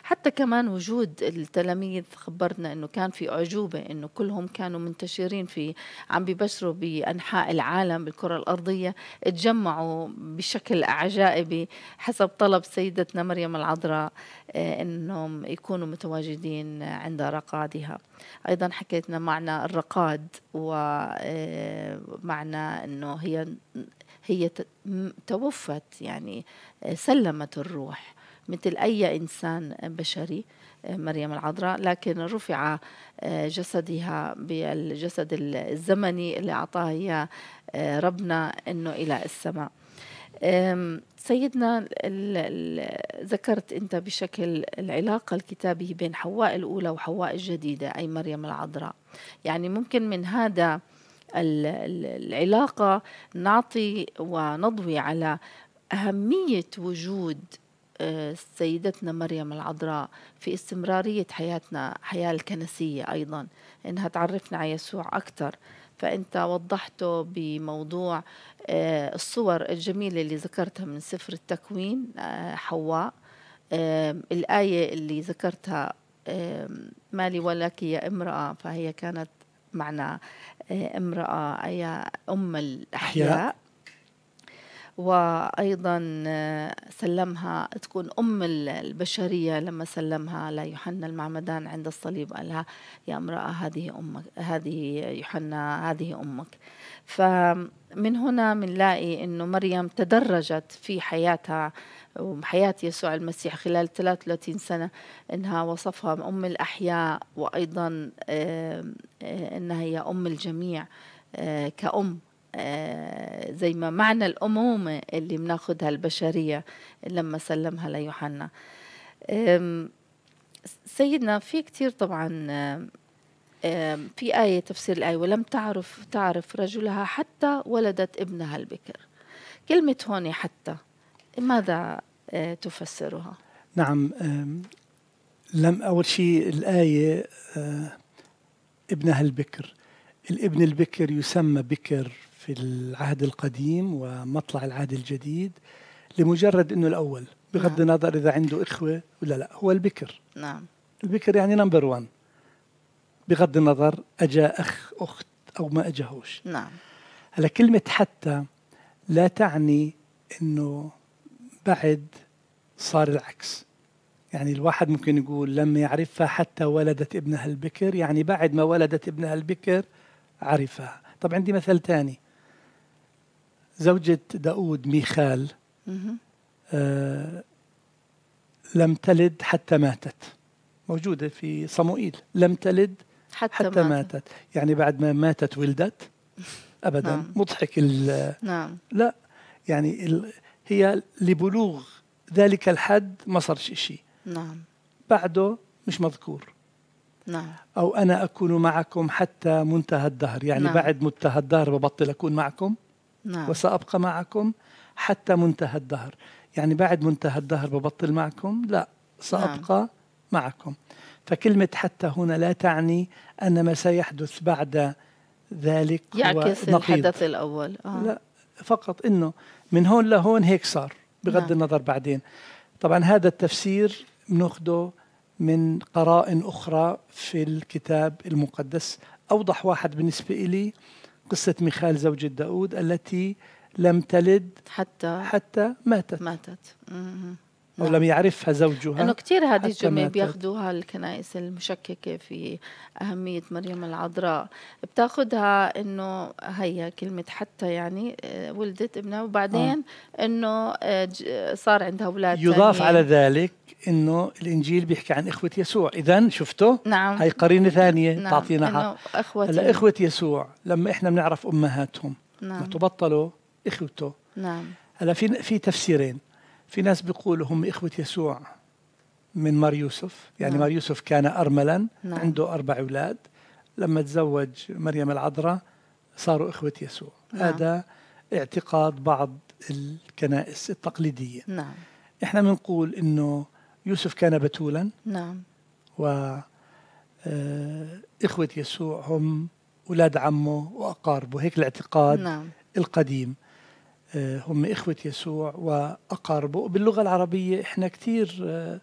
حتى كمان وجود التلاميذ خبرتنا انه كان في اعجوبه انه كلهم كانوا منتشرين في عم ببشروا بانحاء العالم بالكره الارضيه تجمعوا بشكل عجائبي حسب طلب سيدتنا مريم العذراء آه، انهم يكونوا متواجدين عند رقادها ايضا حكيتنا معنى الرقاد ومعنى آه، انه هي هي توفت يعني آه، سلمت الروح مثل أي إنسان بشري آه، مريم العذراء لكن رفع آه، جسدها بالجسد الزمني اللي أعطاه إياه آه، ربنا أنه إلى السماء سيدنا ذكرت أنت بشكل العلاقة الكتابية بين حواء الأولى وحواء الجديدة أي مريم العذراء يعني ممكن من هذا العلاقة نعطي ونضوي على أهمية وجود سيدتنا مريم العذراء في استمرارية حياتنا حياة الكنسية أيضا إنها تعرفنا على يسوع أكثر فأنت وضحته بموضوع آه، الصور الجميلة اللي ذكرتها من سفر التكوين آه، حواء الآية اللي ذكرتها مالي ولك يا امرأة فهي كانت معنى آه، امرأة أي أم الأحياء وأيضا آه، سلمها تكون أم البشرية لما سلمها ليوحنا المعمدان عند الصليب قالها يا امرأة هذه أمك هذه يوحنا هذه أمك فمن هنا بنلاقي أنه مريم تدرجت في حياتها وحياة يسوع المسيح خلال 33 سنة أنها وصفها أم الأحياء وأيضا آه، آه، أنها هي أم الجميع كأم آه، زي ما معنى الأمومة اللي بناخدها البشرية لما سلمها ليوحنا سيدنا في كتير طبعا في آية تفسير الآية ولم تعرف تعرف رجلها حتى ولدت ابنها البكر كلمة هون حتى ماذا آه، تفسرها؟ نعم لم أول شيء الآية آه، ابنها البكر الابن البكر يسمى بكر في العهد القديم ومطلع العهد الجديد لمجرد انه الاول بغض نعم. النظر اذا عنده اخوه ولا لا هو البكر نعم البكر يعني نمبر 1 بغض النظر اجى اخ اخت او ما اجاهوش نعم هلا كلمه حتى لا تعني انه بعد صار العكس يعني الواحد ممكن يقول لم يعرفها حتى ولدت ابنها البكر يعني بعد ما ولدت ابنها البكر عرفها طب عندي مثل ثاني زوجة داود ميخال آه لم تلد حتى ماتت موجودة في صموئيل لم تلد حتى, حتى ماتت. ماتت يعني بعد ما ماتت ولدت أبدا نعم. مضحك نعم. لا يعني هي لبلوغ ذلك الحد ما صار شيء نعم بعده مش مذكور نعم أو أنا أكون معكم حتى منتهى الدهر يعني نعم. بعد منتهى الدهر ببطل أكون معكم نعم. وسأبقى معكم حتى منتهى الدهر يعني بعد منتهى الدهر ببطل معكم لا سأبقى نعم. معكم فكلمة حتى هنا لا تعني أن ما سيحدث بعد ذلك يعكس الحدث الأول آه. لا فقط أنه من هون لهون هيك صار بغض نعم. النظر بعدين طبعا هذا التفسير نأخذه من قراء أخرى في الكتاب المقدس أوضح واحد بالنسبة إلي قصة ميخال زوجة داود التي لم تلد حتى حتى ماتت ماتت ولم نعم. يعرفها زوجها انه كثير هذه الجمله بياخذوها الكنائس المشككه في اهميه مريم العذراء بتاخذها انه هي كلمه حتى يعني آه، ولدت ابنها وبعدين آه. انه آه، صار عندها اولاد يضاف تانية. على ذلك انه الانجيل بيحكي عن اخوه يسوع اذا شفته نعم هي قرينه ثانيه نعم. تعطينا اخوه هلا اخوه يسوع لما احنا بنعرف امهاتهم نعم تبطلوا اخوته نعم هلا في في تفسيرين في ناس بيقولوا هم إخوة يسوع من مار يوسف يعني نعم. مار يوسف كان أرملا نعم. عنده أربع أولاد لما تزوج مريم العذراء صاروا إخوة يسوع نعم. هذا اعتقاد بعض الكنائس التقليدية نعم. إحنا بنقول إنه يوسف كان بتولا نعم و آه، إخوة يسوع هم أولاد عمه وأقاربه هيك الاعتقاد نعم. القديم آه، هم إخوة يسوع وأقاربه باللغة العربية إحنا كثير آه،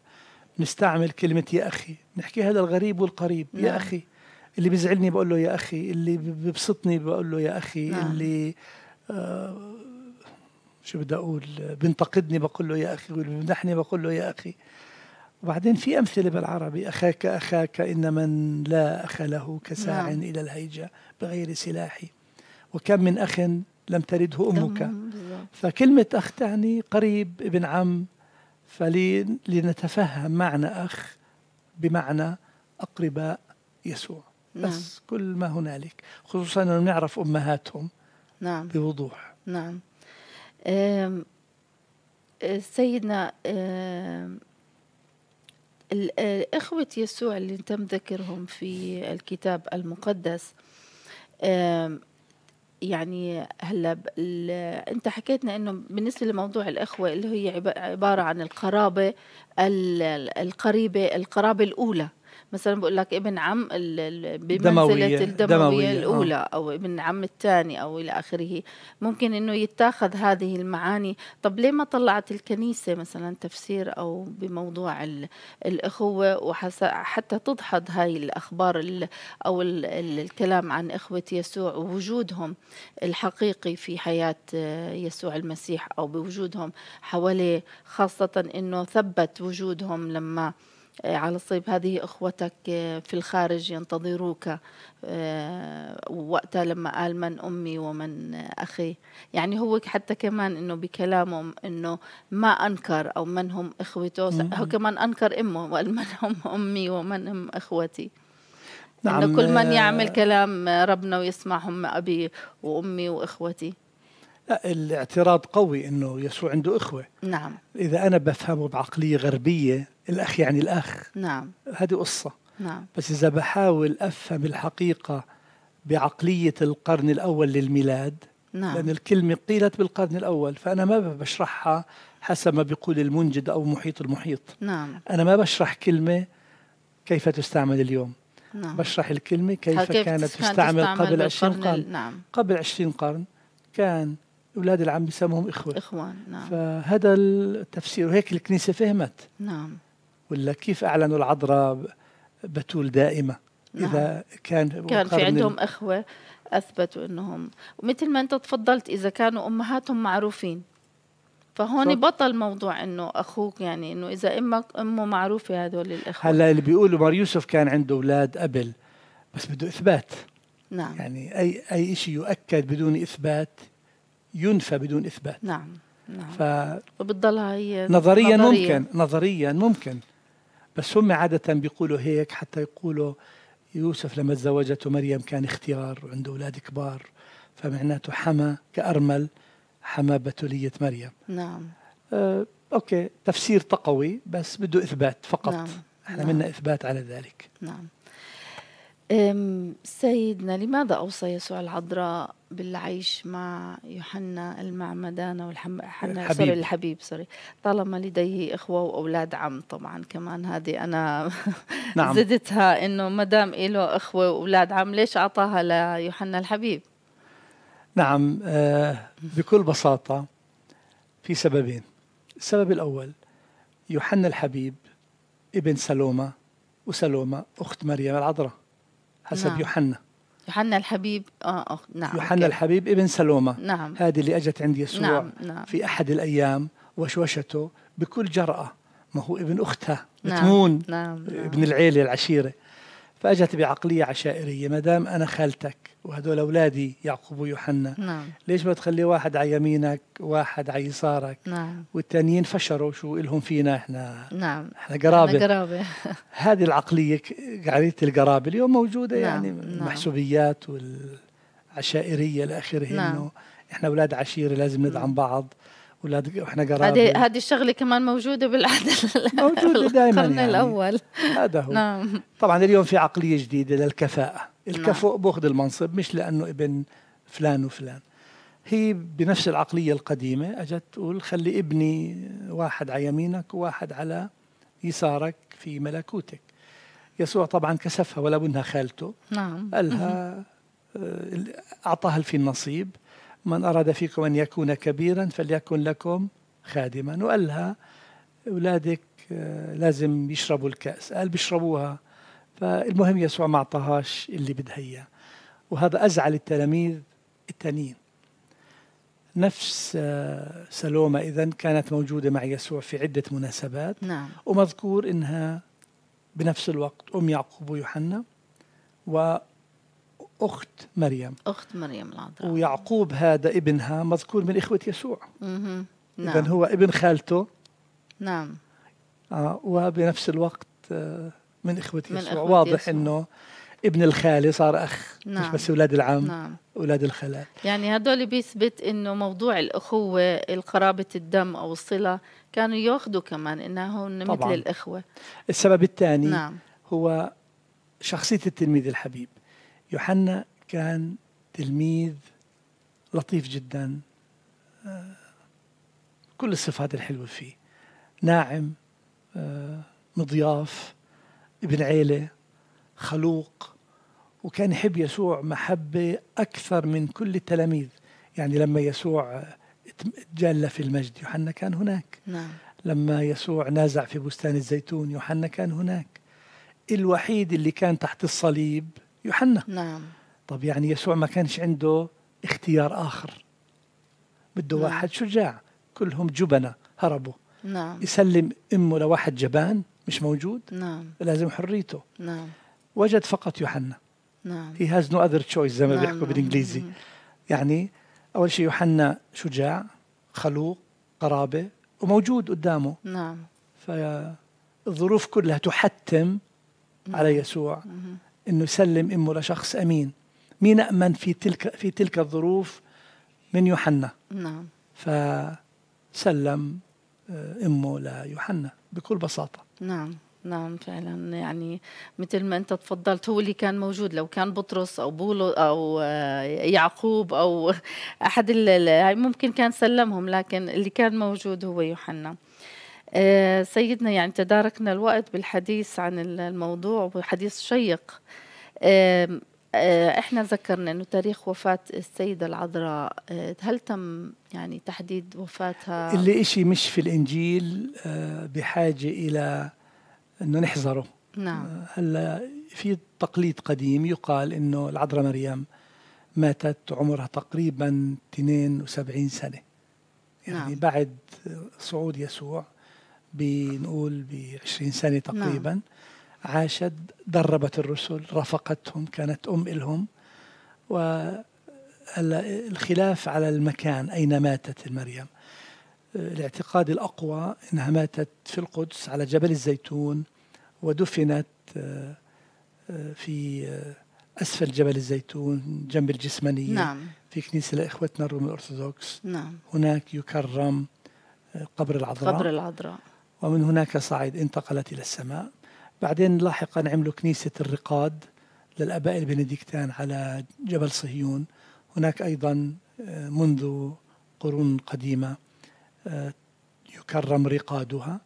نستعمل كلمة يا أخي نحكي هذا الغريب والقريب نعم. يا أخي اللي بيزعلني بقول له يا أخي اللي ببسطني بقول له يا أخي نعم. اللي آه شو بدي أقول بنتقدني بقول له يا أخي واللي بمدحني بقول له يا أخي وبعدين في أمثلة بالعربي أخاك أخاك إن من لا أخ له كساع نعم. إلى الهيجة بغير سلاح وكم من أخ لم ترده أمك فكلمة أخ تعني قريب ابن عم فلنتفهم معنى أخ بمعنى أقرباء يسوع نعم. بس كل ما هنالك خصوصا أنه نعرف أمهاتهم نعم. بوضوح نعم آه، سيدنا آه، إخوة يسوع اللي تم ذكرهم في الكتاب المقدس يعني هلا انت حكيتنا انه بالنسبه لموضوع الاخوه اللي هي عباره عن القرابه القريبه القرابه الاولى مثلا بقول لك ابن عم بمنزله الدمويه آه. الاولى آه. او ابن عم الثاني او الى اخره ممكن انه يتاخذ هذه المعاني طب ليه ما طلعت الكنيسه مثلا تفسير او بموضوع الاخوه وحتى تدحض هاي الاخبار او الكلام عن اخوه يسوع ووجودهم الحقيقي في حياه آه، يسوع المسيح او بوجودهم حواليه خاصه انه ثبت وجودهم لما آه، على الصيب هذه اخوتك آه، في الخارج ينتظروك آه، وقتها لما قال من امي ومن اخي يعني هو حتى كمان انه بكلامه انه ما انكر او من هم اخوته هو كمان انكر امه وقال من هم امي ومن هم اخوتي نعم انه كل من يعمل كلام ربنا ويسمع هم ابي وامي واخوتي لا الاعتراض قوي انه يسوع عنده اخوه نعم اذا انا بفهمه بعقليه غربيه الأخ يعني الأخ نعم هذه قصة نعم بس إذا بحاول أفهم الحقيقة بعقلية القرن الأول للميلاد نعم. لأن الكلمة قيلت بالقرن الأول فأنا ما بشرحها حسب ما بيقول المنجد أو محيط المحيط نعم. أنا ما بشرح كلمة كيف تستعمل اليوم نعم. بشرح الكلمة كيف, كيف كانت تستعمل, تستعمل قبل 20 قرن نعم. قبل 20 قرن كان أولاد العم بيسموهم إخوة إخوان نعم. فهذا التفسير وهيك الكنيسة فهمت نعم ولا كيف أعلنوا العذراء بتول دائمة نعم. إذا كان كان في عندهم إخوة أثبتوا أنهم ومثل ما أنت تفضلت إذا كانوا أمهاتهم معروفين فهون صح. بطل موضوع انه اخوك يعني انه اذا امك امه معروفه هذول الاخوه هلا اللي بيقولوا مار يوسف كان عنده اولاد قبل بس بده اثبات نعم يعني اي اي شيء يؤكد بدون اثبات ينفى بدون اثبات نعم نعم ف وبتضلها هي نظريا نظرية. ممكن نظريا ممكن بس هم عادة بيقولوا هيك حتى يقولوا يوسف لما تزوجته مريم كان اختيار وعنده أولاد كبار فمعناته حمى كأرمل حمى بتولية مريم نعم آه أوكي تفسير تقوي بس بده إثبات فقط نعم. احنا نعم. منا إثبات على ذلك نعم سيدنا لماذا أوصى يسوع العذراء بالعيش مع يوحنا المعمدان والحنا سوري الحبيب سوري طالما لديه إخوة وأولاد عم طبعا كمان هذه أنا نعم. زدتها إنه ما دام له إخوة وأولاد عم ليش أعطاها ليوحنا الحبيب نعم آه، بكل بساطة في سببين السبب الأول يوحنا الحبيب ابن سلومة وسلومة أخت مريم العذراء حسب نعم. يوحنا يوحنا الحبيب اه, آه، نعم يوحنا الحبيب ابن سلومه نعم هذه اللي اجت عند يسوع نعم. نعم. في احد الايام وشوشته بكل جرأه ما هو ابن اختها نعم. بتمون نعم. نعم. ابن نعم. العيله العشيره فاجت بعقليه عشائريه ما دام انا خالتك وهدول أولادي يعقوب ويوحنا نعم. ليش ما تخلي واحد على يمينك واحد على يسارك نعم. والتانيين فشروا شو لهم فينا إحنا نعم إحنا قرابة قرابة هذه العقلية عقلية القرابة اليوم موجودة نعم. يعني نعم. المحسوبيات والعشائرية لآخره نعم. إنه إحنا أولاد عشيرة لازم ندعم بعض اولاد احنا قرابه هذه هذه الشغله كمان موجوده بالعهد موجوده دائما القرن يعني. الاول هذا هو نعم. طبعا اليوم في عقليه جديده للكفاءه الكفؤ نعم. باخذ المنصب مش لانه ابن فلان وفلان هي بنفس العقليه القديمه اجت تقول خلي ابني واحد على يمينك وواحد على يسارك في ملكوتك يسوع طبعا كسفها ولا انها خالته نعم قالها آه، اعطاها في النصيب من اراد فيكم ان يكون كبيرا فليكن لكم خادما وقال لها اولادك آه، لازم يشربوا الكاس قال بيشربوها فالمهم يسوع ما اعطاهاش اللي بدها اياه وهذا ازعل التلاميذ الثانيين نفس آه، سلومة إذا كانت موجودة مع يسوع في عدة مناسبات نعم. ومذكور إنها بنفس الوقت أم يعقوب ويوحنا وأخت مريم أخت مريم العذراء ويعقوب هذا ابنها مذكور من إخوة يسوع نعم. إذا هو ابن خالته نعم آه وبنفس الوقت آه من إخوة من يسوع إخوة واضح يسوع. أنه ابن الخاله صار أخ نعم. مش بس أولاد العم نعم. أولاد الخالات يعني هدول بيثبت أنه موضوع الأخوة القرابة الدم أو الصلة كانوا ياخذوا كمان أنها مثل الإخوة السبب الثاني نعم. هو شخصية التلميذ الحبيب يوحنا كان تلميذ لطيف جدا آه، كل الصفات الحلوة فيه ناعم آه، مضياف ابن عيلة خلوق وكان يحب يسوع محبة أكثر من كل التلاميذ يعني لما يسوع تجلى في المجد يوحنا كان هناك نعم. لما يسوع نازع في بستان الزيتون يوحنا كان هناك الوحيد اللي كان تحت الصليب يوحنا نعم طب يعني يسوع ما كانش عنده اختيار آخر بده نعم. واحد شجاع كلهم جبنة هربوا نعم يسلم أمه لواحد جبان مش موجود نعم لازم حريته نعم وجد فقط يوحنا نعم هي هاز نو اذر تشويس زي ما نعم. بيحكوا نعم. بالانجليزي نعم. يعني اول شيء يوحنا شجاع خلوق قرابه وموجود قدامه نعم فالظروف كلها تحتم نعم. على يسوع نعم. انه يسلم امه لشخص امين مين امن في تلك في تلك الظروف من يوحنا نعم فسلم آه، امه ليوحنا بكل بساطه نعم نعم فعلا يعني مثل ما انت تفضلت هو اللي كان موجود لو كان بطرس او بولو او آه، يعقوب او احد اللي يعني ممكن كان سلمهم لكن اللي كان موجود هو يوحنا آه، سيدنا يعني تداركنا الوقت بالحديث عن الموضوع وحديث شيق آه، احنا ذكرنا انه تاريخ وفاه السيده العذراء آه، هل تم يعني تحديد وفاتها اللي إشي مش في الانجيل آه، بحاجه الى انه نحذره نعم هلا في تقليد قديم يقال انه العذراء مريم ماتت عمرها تقريبا 72 سنه يعني نعم. بعد صعود يسوع بنقول ب 20 سنه نعم. تقريبا نعم. عاشت دربت الرسل رفقتهم كانت أم لهم والخلاف على المكان أين ماتت مريم الاعتقاد الأقوى أنها ماتت في القدس على جبل الزيتون ودفنت في أسفل جبل الزيتون جنب الجسمانية نعم. في كنيسة لإخوتنا الروم الأرثوذكس نعم. هناك يكرم قبر العذراء قبر العذراء ومن هناك صعد انتقلت إلى السماء بعدين لاحقا عملوا كنيسة الرقاد للآباء البنديكتان على جبل صهيون هناك أيضا آه، منذ قرون قديمة آه، يكرم رقادها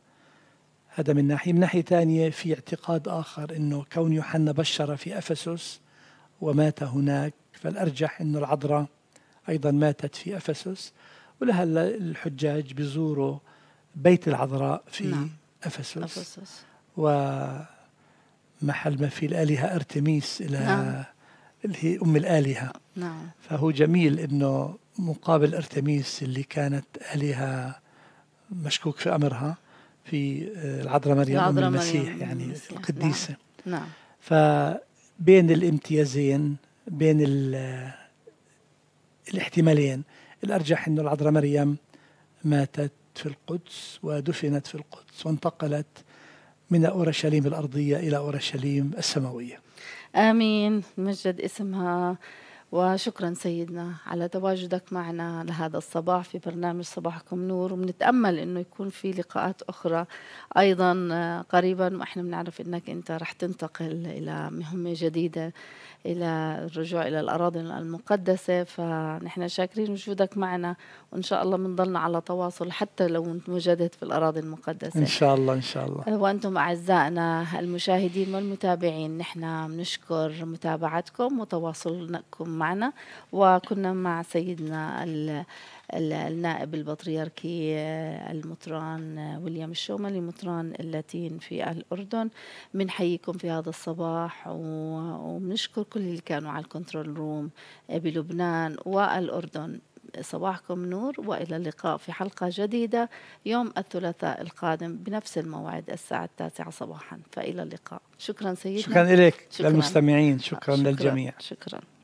هذا من ناحية من ناحية ثانية في اعتقاد آخر أنه كون يوحنا بشر في أفسس ومات هناك فالأرجح أن العذراء أيضا ماتت في أفسس ولها الحجاج بزوروا بيت العذراء في نعم. أفسس, أفسس. ومحل ما في الآلهة أرتميس إلى نعم. اللي هي أم الآلهة نعم. فهو جميل إنه مقابل أرتميس اللي كانت آلهة مشكوك في أمرها في آه، العذراء مريم أم المسيح مريم يعني المسيح. نعم. القديسة نعم. نعم. فبين الامتيازين بين الاحتمالين الأرجح أنه العذراء مريم ماتت في القدس ودفنت في القدس وانتقلت من أورشليم الأرضية إلى أورشليم السماوية آمين مجد اسمها وشكرا سيدنا على تواجدك معنا لهذا الصباح في برنامج صباحكم نور وبنتامل انه يكون في لقاءات اخرى ايضا قريبا واحنا بنعرف انك انت رح تنتقل الى مهمه جديده إلى الرجوع إلى الأراضي المقدسة فنحن شاكرين وجودك معنا وإن شاء الله بنضلنا على تواصل حتى لو وجدت في الأراضي المقدسة إن شاء الله إن شاء الله وأنتم أعزائنا المشاهدين والمتابعين نحن بنشكر متابعتكم وتواصلكم معنا وكنا مع سيدنا ال النائب البطريركي آه، المطران آه، ويليام الشوملي مطران اللاتين في الأردن بنحييكم في هذا الصباح وبنشكر كل اللي كانوا على الكنترول روم آه، بلبنان والأردن صباحكم نور والى اللقاء في حلقه جديده يوم الثلاثاء القادم بنفس الموعد الساعه التاسعه صباحا فالى اللقاء شكرا سيدنا شكرا لك للمستمعين شكرا, شكرا للجميع شكرا